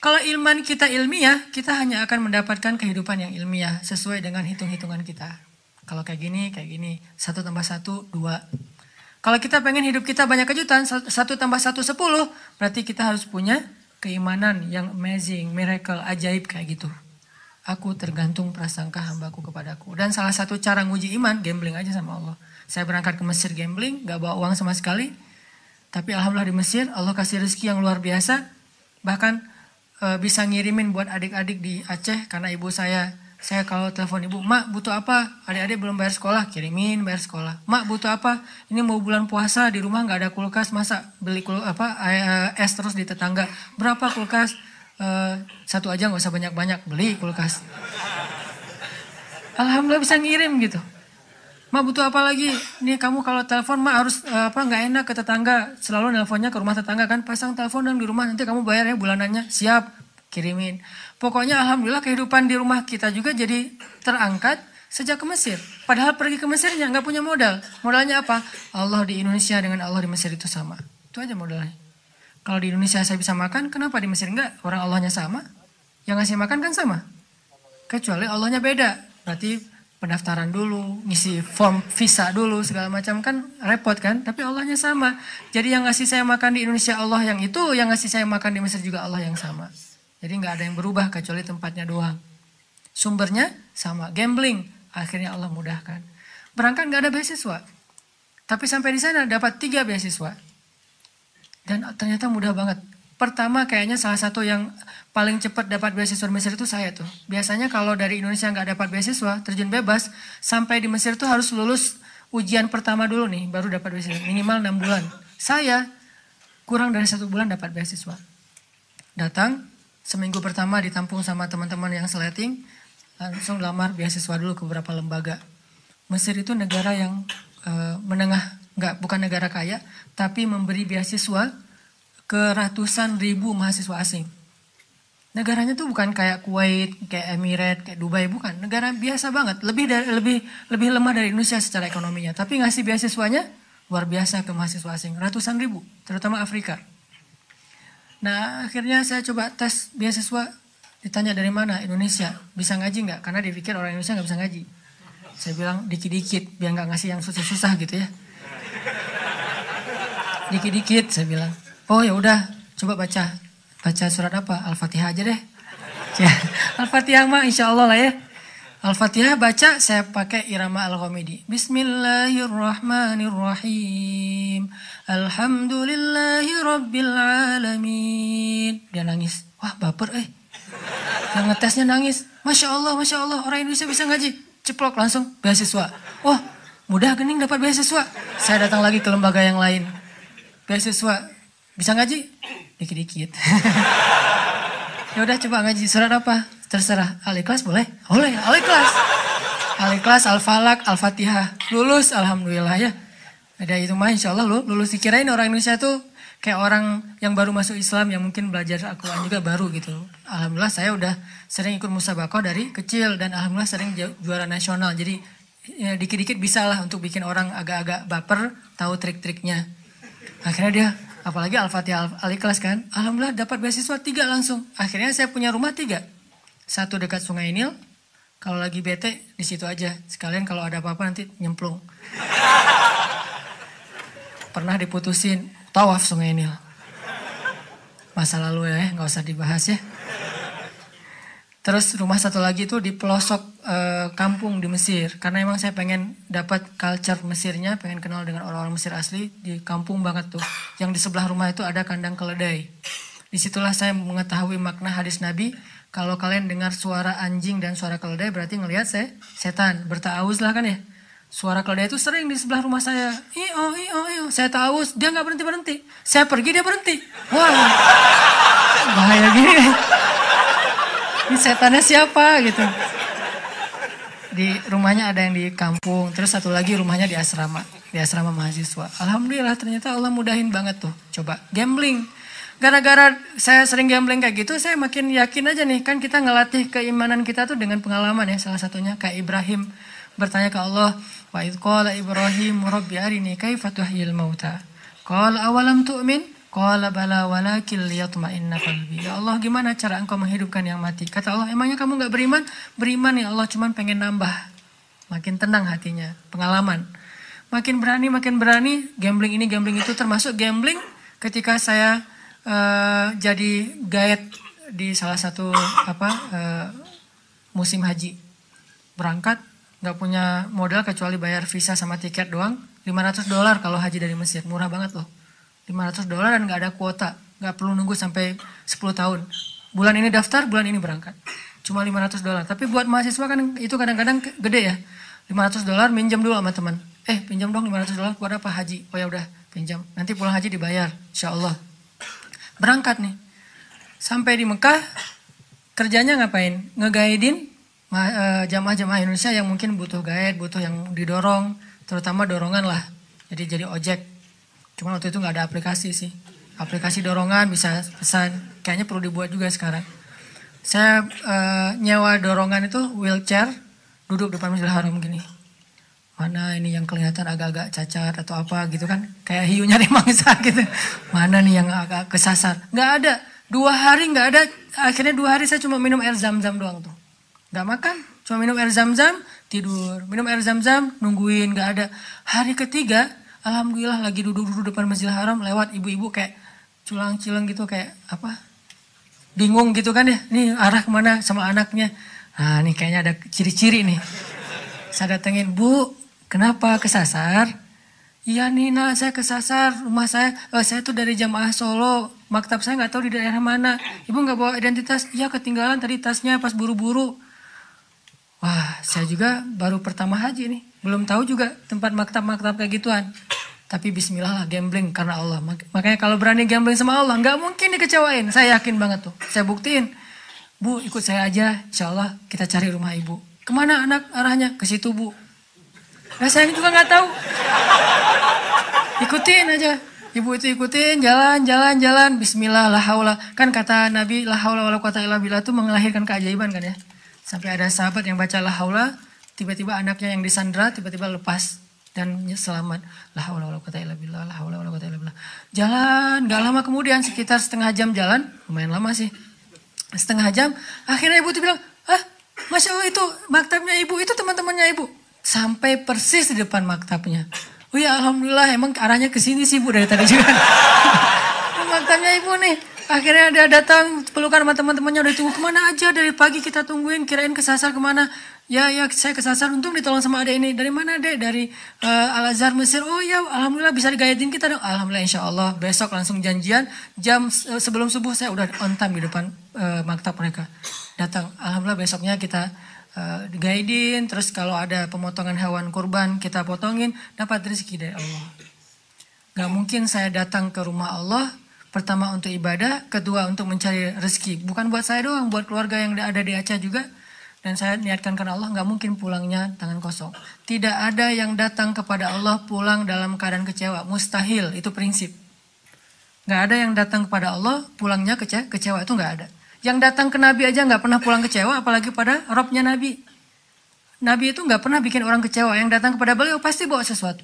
A: Kalau iman kita ilmiah, kita hanya akan mendapatkan kehidupan yang ilmiah sesuai dengan hitung-hitungan kita. Kalau kayak gini, kayak gini. Satu tambah satu, dua. Kalau kita pengen hidup kita banyak kejutan, satu tambah satu, sepuluh. Berarti kita harus punya keimanan yang amazing, miracle, ajaib kayak gitu. Aku tergantung prasangka hambaku kepadaku. Dan salah satu cara nguji iman, gambling aja sama Allah. Saya berangkat ke Mesir gambling, gak bawa uang sama sekali. Tapi Alhamdulillah di Mesir, Allah kasih rezeki yang luar biasa. Bahkan e, bisa ngirimin buat adik-adik di Aceh, karena ibu saya saya kalau telepon ibu, mak butuh apa? Adik-adik belum bayar sekolah, kirimin bayar sekolah. Mak butuh apa? Ini mau bulan puasa di rumah nggak ada kulkas, masa beli kul apa eh, eh, es terus di tetangga. Berapa kulkas? E, satu aja nggak usah banyak-banyak beli kulkas. Alhamdulillah bisa ngirim gitu. Mak butuh apa lagi? ini kamu kalau telepon mak harus apa nggak enak ke tetangga. Selalu nelponnya ke rumah tetangga kan. Pasang telepon dan di rumah nanti kamu bayarnya bulanannya. Siap kirimin. Pokoknya alhamdulillah kehidupan di rumah kita juga jadi terangkat sejak ke Mesir. Padahal pergi ke Mesirnya nggak punya modal. Modalnya apa? Allah di Indonesia dengan Allah di Mesir itu sama. Itu aja modalnya. Kalau di Indonesia saya bisa makan, kenapa di Mesir enggak? Orang Allahnya sama. Yang ngasih makan kan sama. Kecuali Allahnya beda. Berarti pendaftaran dulu, ngisi form visa dulu, segala macam kan repot kan? Tapi Allahnya sama. Jadi yang ngasih saya makan di Indonesia Allah yang itu, yang ngasih saya makan di Mesir juga Allah yang sama. Jadi nggak ada yang berubah kecuali tempatnya doang. Sumbernya sama, gambling. Akhirnya Allah mudahkan. Berangkat nggak ada beasiswa. Tapi sampai di sana dapat tiga beasiswa. Dan ternyata mudah banget. Pertama kayaknya salah satu yang paling cepat dapat beasiswa di Mesir itu saya tuh. Biasanya kalau dari Indonesia nggak dapat beasiswa, terjun bebas, sampai di Mesir tuh harus lulus ujian pertama dulu nih, baru dapat beasiswa. Minimal 6 bulan. Saya kurang dari satu bulan dapat beasiswa. Datang, seminggu pertama ditampung sama teman-teman yang seleting, langsung lamar beasiswa dulu ke beberapa lembaga. Mesir itu negara yang uh, menengah, nggak bukan negara kaya, tapi memberi beasiswa ke ratusan ribu mahasiswa asing. Negaranya tuh bukan kayak Kuwait, kayak Emirat, kayak Dubai, bukan. Negara biasa banget, lebih dari lebih lebih lemah dari Indonesia secara ekonominya, tapi ngasih beasiswanya luar biasa ke mahasiswa asing, ratusan ribu, terutama Afrika. Nah akhirnya saya coba tes beasiswa ditanya dari mana Indonesia bisa ngaji nggak karena dipikir orang Indonesia nggak bisa ngaji saya bilang dikit-dikit biar nggak ngasih yang susah-susah gitu ya dikit-dikit saya bilang oh ya udah coba baca baca surat apa al-fatihah aja deh ya, <laughs> al-fatihah mah insya Allah lah ya al-fatihah baca saya pakai irama al-komedi Bismillahirrahmanirrahim Alhamdulillahi Rabbil Alamin. Dia nangis. Wah baper eh. Yang ngetesnya nangis. Masya Allah, Masya Allah. Orang Indonesia bisa ngaji. Ceplok langsung beasiswa. Wah mudah gening dapat beasiswa. Saya datang lagi ke lembaga yang lain. Beasiswa. Bisa ngaji? Dikit-dikit. <laughs> ya udah coba ngaji surat apa? Terserah. Aliklas boleh? Boleh, aliklas. Aliklas, Al-Ikhlas, Al-Falak, Al-Fatihah. Lulus, Alhamdulillah ya ada itu mah insya Allah lo lulus dikirain orang Indonesia tuh kayak orang yang baru masuk Islam yang mungkin belajar Al-Quran juga baru gitu. Alhamdulillah saya udah sering ikut musabakoh dari kecil dan alhamdulillah sering juara nasional. Jadi dikit ya, dikit-dikit bisa lah untuk bikin orang agak-agak baper tahu trik-triknya. Akhirnya dia apalagi Al-Fatihah Al-Ikhlas kan. Alhamdulillah dapat beasiswa tiga langsung. Akhirnya saya punya rumah tiga. Satu dekat Sungai Nil. Kalau lagi bete di situ aja. Sekalian kalau ada apa-apa nanti nyemplung pernah diputusin tawaf Sungai Nil. Masa lalu ya, nggak usah dibahas ya. Terus rumah satu lagi itu di pelosok e, kampung di Mesir. Karena emang saya pengen dapat culture Mesirnya, pengen kenal dengan orang-orang Mesir asli di kampung banget tuh. Yang di sebelah rumah itu ada kandang keledai. Disitulah saya mengetahui makna hadis Nabi. Kalau kalian dengar suara anjing dan suara keledai berarti ngelihat saya setan. Bertauz lah kan ya. Suara keledai itu sering di sebelah rumah saya. Iyo, iyo, iyo. Saya tahu dia nggak berhenti berhenti. Saya pergi dia berhenti. Wah, bahaya gini. Ini setannya siapa gitu? Di rumahnya ada yang di kampung, terus satu lagi rumahnya di asrama, di asrama mahasiswa. Alhamdulillah ternyata Allah mudahin banget tuh. Coba gambling. Gara-gara saya sering gambling kayak gitu, saya makin yakin aja nih kan kita ngelatih keimanan kita tuh dengan pengalaman ya salah satunya kayak Ibrahim bertanya ke Allah, "Wa idh qala Ibrahim rabbi arini kaifa tuhyil mauta?" Qala awalam tu'min? Qala bala walakin liyatma'inna qalbi. Ya Allah, gimana cara engkau menghidupkan yang mati? Kata Allah, emangnya kamu nggak beriman? Beriman ya Allah, cuman pengen nambah. Makin tenang hatinya, pengalaman. Makin berani, makin berani, gambling ini, gambling itu, termasuk gambling ketika saya uh, jadi guide di salah satu apa uh, musim haji. Berangkat, nggak punya modal kecuali bayar visa sama tiket doang 500 dolar kalau haji dari Mesir murah banget loh 500 dolar dan nggak ada kuota nggak perlu nunggu sampai 10 tahun bulan ini daftar bulan ini berangkat cuma 500 dolar tapi buat mahasiswa kan itu kadang-kadang gede ya 500 dolar minjam dulu sama teman eh pinjam dong 500 dolar buat apa haji oh ya udah pinjam nanti pulang haji dibayar insya Allah berangkat nih sampai di Mekah kerjanya ngapain ngegaidin Eh, jamaah-jamaah Indonesia yang mungkin butuh guide, butuh yang didorong, terutama dorongan lah. Jadi jadi ojek. Cuma waktu itu nggak ada aplikasi sih. Aplikasi dorongan bisa pesan. Kayaknya perlu dibuat juga sekarang. Saya uh, nyewa dorongan itu wheelchair, duduk depan Masjidil Haram gini. Mana ini yang kelihatan agak-agak cacat atau apa gitu kan. Kayak hiu nyari mangsa <laughs> gitu. Mana nih yang agak kesasar. Nggak ada. Dua hari nggak ada. Akhirnya dua hari saya cuma minum air zam-zam doang tuh nggak makan cuma minum air zam-zam tidur minum air zam-zam nungguin nggak ada hari ketiga alhamdulillah lagi duduk-duduk depan masjidil haram lewat ibu-ibu kayak culang culang gitu kayak apa bingung gitu kan ya ini arah kemana sama anaknya nah nih kayaknya ada ciri-ciri nih saya datengin bu kenapa kesasar Iya Nina, saya kesasar rumah saya. Eh, saya tuh dari jamaah Solo. Maktab saya nggak tahu di daerah mana. Ibu nggak bawa identitas? Iya ketinggalan tadi tasnya pas buru-buru. Wah, saya juga baru pertama haji nih. Belum tahu juga tempat maktab-maktab kayak gituan. Tapi bismillah lah gambling karena Allah. Makanya kalau berani gambling sama Allah, nggak mungkin dikecewain. Saya yakin banget tuh. Saya buktiin. Bu, ikut saya aja. Insya Allah kita cari rumah ibu. Kemana anak arahnya? Ke situ, Bu. Nah, saya juga nggak tahu. Ikutin aja. Ibu itu ikutin, jalan, jalan, jalan. Bismillah, lahaulah. Kan kata Nabi, lahaulah walau wala ilah bila itu mengelahirkan keajaiban kan ya. Sampai ada sahabat yang baca la haula, tiba-tiba anaknya yang disandra tiba-tiba lepas dan selamat. La haula wala quwata illa billah, la haula wala quwata illa billah. Jalan, gak lama kemudian sekitar setengah jam jalan, lumayan lama sih. Setengah jam, akhirnya ibu itu bilang, "Ah, Masya Allah itu maktabnya ibu, itu teman-temannya ibu." Sampai persis di depan maktabnya. Oh ya alhamdulillah emang arahnya ke sini sih Bu dari tadi juga. <laughs> maktabnya ibu nih. Akhirnya ada datang pelukan sama teman-temannya udah tunggu kemana aja dari pagi kita tungguin kirain kesasar kemana ya ya saya kesasar untung ditolong sama adik ini dari mana dek dari uh, eh, Al Azhar Mesir oh ya alhamdulillah bisa digayatin kita dong alhamdulillah insya Allah besok langsung janjian jam uh, sebelum subuh saya udah on time di depan uh, maktab mereka datang alhamdulillah besoknya kita uh, digaidin terus kalau ada pemotongan hewan kurban kita potongin dapat rezeki dari Allah nggak mungkin saya datang ke rumah Allah Pertama untuk ibadah, kedua untuk mencari rezeki. Bukan buat saya doang, buat keluarga yang ada di Aceh juga. Dan saya niatkan karena Allah nggak mungkin pulangnya tangan kosong. Tidak ada yang datang kepada Allah pulang dalam keadaan kecewa. Mustahil, itu prinsip. Nggak ada yang datang kepada Allah pulangnya kece kecewa, itu nggak ada. Yang datang ke Nabi aja nggak pernah pulang kecewa, apalagi pada robnya Nabi. Nabi itu nggak pernah bikin orang kecewa. Yang datang kepada beliau pasti bawa sesuatu.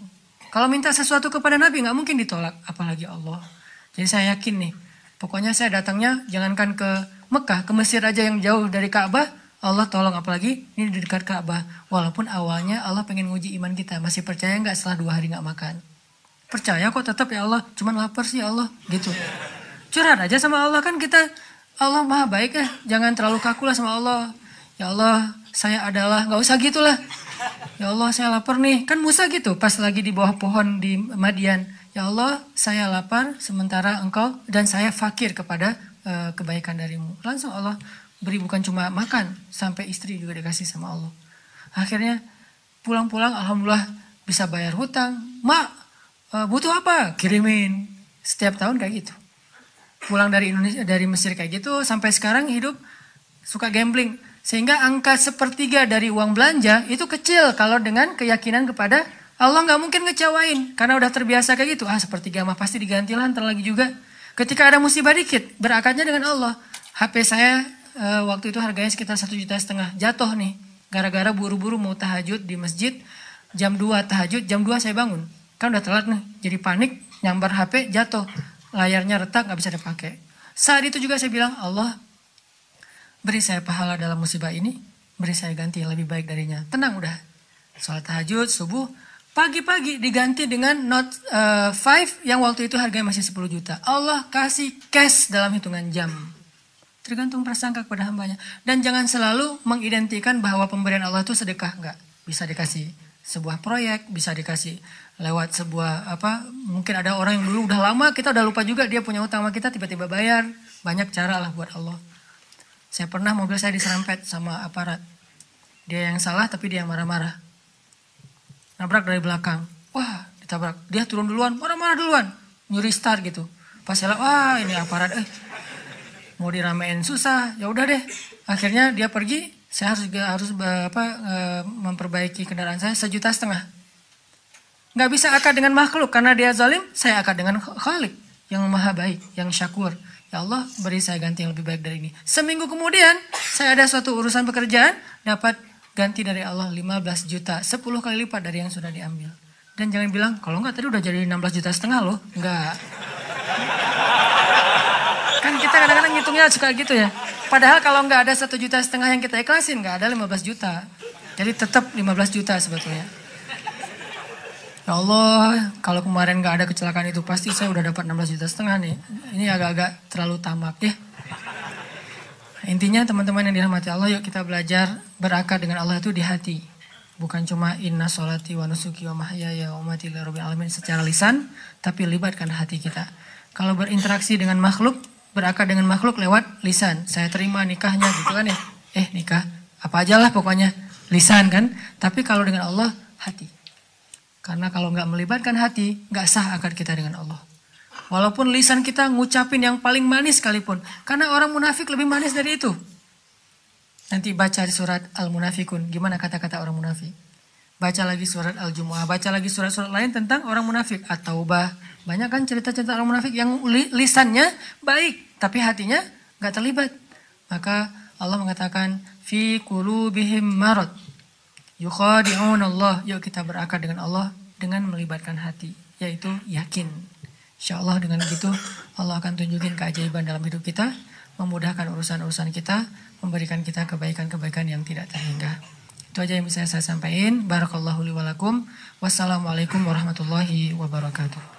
A: Kalau minta sesuatu kepada Nabi nggak mungkin ditolak, apalagi Allah. Jadi saya yakin nih, pokoknya saya datangnya jangankan ke Mekah, ke Mesir aja yang jauh dari Ka'bah, Allah tolong apalagi ini di dekat Ka'bah. Walaupun awalnya Allah pengen nguji iman kita, masih percaya nggak setelah dua hari nggak makan? Percaya kok tetap ya Allah, cuman lapar sih Allah, gitu. Curhat aja sama Allah kan kita Allah maha baik ya, jangan terlalu kaku lah sama Allah. Ya Allah, saya adalah nggak usah gitulah. Ya Allah, saya lapar nih. Kan Musa gitu, pas lagi di bawah pohon di Madian, Ya Allah, saya lapar sementara engkau dan saya fakir kepada uh, kebaikan darimu. Langsung Allah beri bukan cuma makan, sampai istri juga dikasih sama Allah. Akhirnya pulang-pulang alhamdulillah bisa bayar hutang. Mak, uh, butuh apa? Kirimin. Setiap tahun kayak gitu. Pulang dari Indonesia dari Mesir kayak gitu sampai sekarang hidup suka gambling. Sehingga angka sepertiga dari uang belanja itu kecil kalau dengan keyakinan kepada Allah nggak mungkin ngecewain karena udah terbiasa kayak gitu. Ah sepertiga mah pasti diganti lah, ntar lagi juga. Ketika ada musibah dikit, berakatnya dengan Allah. HP saya e, waktu itu harganya sekitar satu juta setengah. Jatuh nih, gara-gara buru-buru mau tahajud di masjid. Jam 2 tahajud, jam 2 saya bangun. Kan udah telat nih, jadi panik, nyambar HP, jatuh. Layarnya retak, nggak bisa dipakai. Saat itu juga saya bilang, Allah beri saya pahala dalam musibah ini, beri saya ganti yang lebih baik darinya. Tenang udah, soal tahajud, subuh, Pagi-pagi diganti dengan Note uh, yang waktu itu harganya masih 10 juta. Allah kasih cash dalam hitungan jam. Tergantung prasangka kepada hambanya. Dan jangan selalu mengidentikan bahwa pemberian Allah itu sedekah. Enggak. Bisa dikasih sebuah proyek, bisa dikasih lewat sebuah apa. Mungkin ada orang yang dulu udah lama, kita udah lupa juga dia punya utama kita, tiba-tiba bayar. Banyak cara lah buat Allah. Saya pernah mobil saya diserempet sama aparat. Dia yang salah tapi dia yang marah-marah nabrak dari belakang. Wah, ditabrak. Dia turun duluan, marah-marah duluan. Nyuri start gitu. Pas saya wah ini aparat, eh mau diramein susah, ya udah deh. Akhirnya dia pergi, saya harus harus apa eh, memperbaiki kendaraan saya sejuta setengah. Nggak bisa akad dengan makhluk karena dia zalim, saya akad dengan Khalik yang maha baik, yang syakur. Ya Allah, beri saya ganti yang lebih baik dari ini. Seminggu kemudian, saya ada suatu urusan pekerjaan, dapat ganti dari Allah 15 juta, 10 kali lipat dari yang sudah diambil. Dan jangan bilang, kalau enggak tadi udah jadi 16 juta setengah loh. Enggak. Kan kita kadang-kadang ngitungnya suka gitu ya. Padahal kalau enggak ada 1 juta setengah yang kita ikhlasin, enggak ada 15 juta. Jadi tetap 15 juta sebetulnya. Ya Allah, kalau kemarin enggak ada kecelakaan itu pasti saya udah dapat 16 juta setengah nih. Ini agak-agak terlalu tamak ya intinya teman-teman yang dirahmati Allah, yuk kita belajar berakar dengan Allah itu di hati. Bukan cuma inna solati wa nusuki wa mahyaya wa mati alamin secara lisan, tapi libatkan hati kita. Kalau berinteraksi dengan makhluk, berakar dengan makhluk lewat lisan. Saya terima nikahnya gitu kan ya. Eh nikah, apa aja lah pokoknya. Lisan kan. Tapi kalau dengan Allah, hati. Karena kalau nggak melibatkan hati, nggak sah akar kita dengan Allah. Walaupun lisan kita ngucapin yang paling manis sekalipun. Karena orang munafik lebih manis dari itu. Nanti baca di surat Al-Munafikun. Gimana kata-kata orang munafik? Baca lagi surat Al-Jumu'ah. Baca lagi surat-surat lain tentang orang munafik. atau bah Banyak kan cerita-cerita orang munafik yang lisannya baik. Tapi hatinya nggak terlibat. Maka Allah mengatakan fi kulubihim marot. yukhadi'un Allah yuk kita berakar dengan Allah dengan melibatkan hati yaitu yakin Insya Allah dengan begitu Allah akan tunjukin keajaiban dalam hidup kita, memudahkan urusan-urusan kita, memberikan kita kebaikan-kebaikan yang tidak terhingga. Itu aja yang bisa saya sampaikan. Barakallahu liwalakum. Wassalamualaikum warahmatullahi wabarakatuh.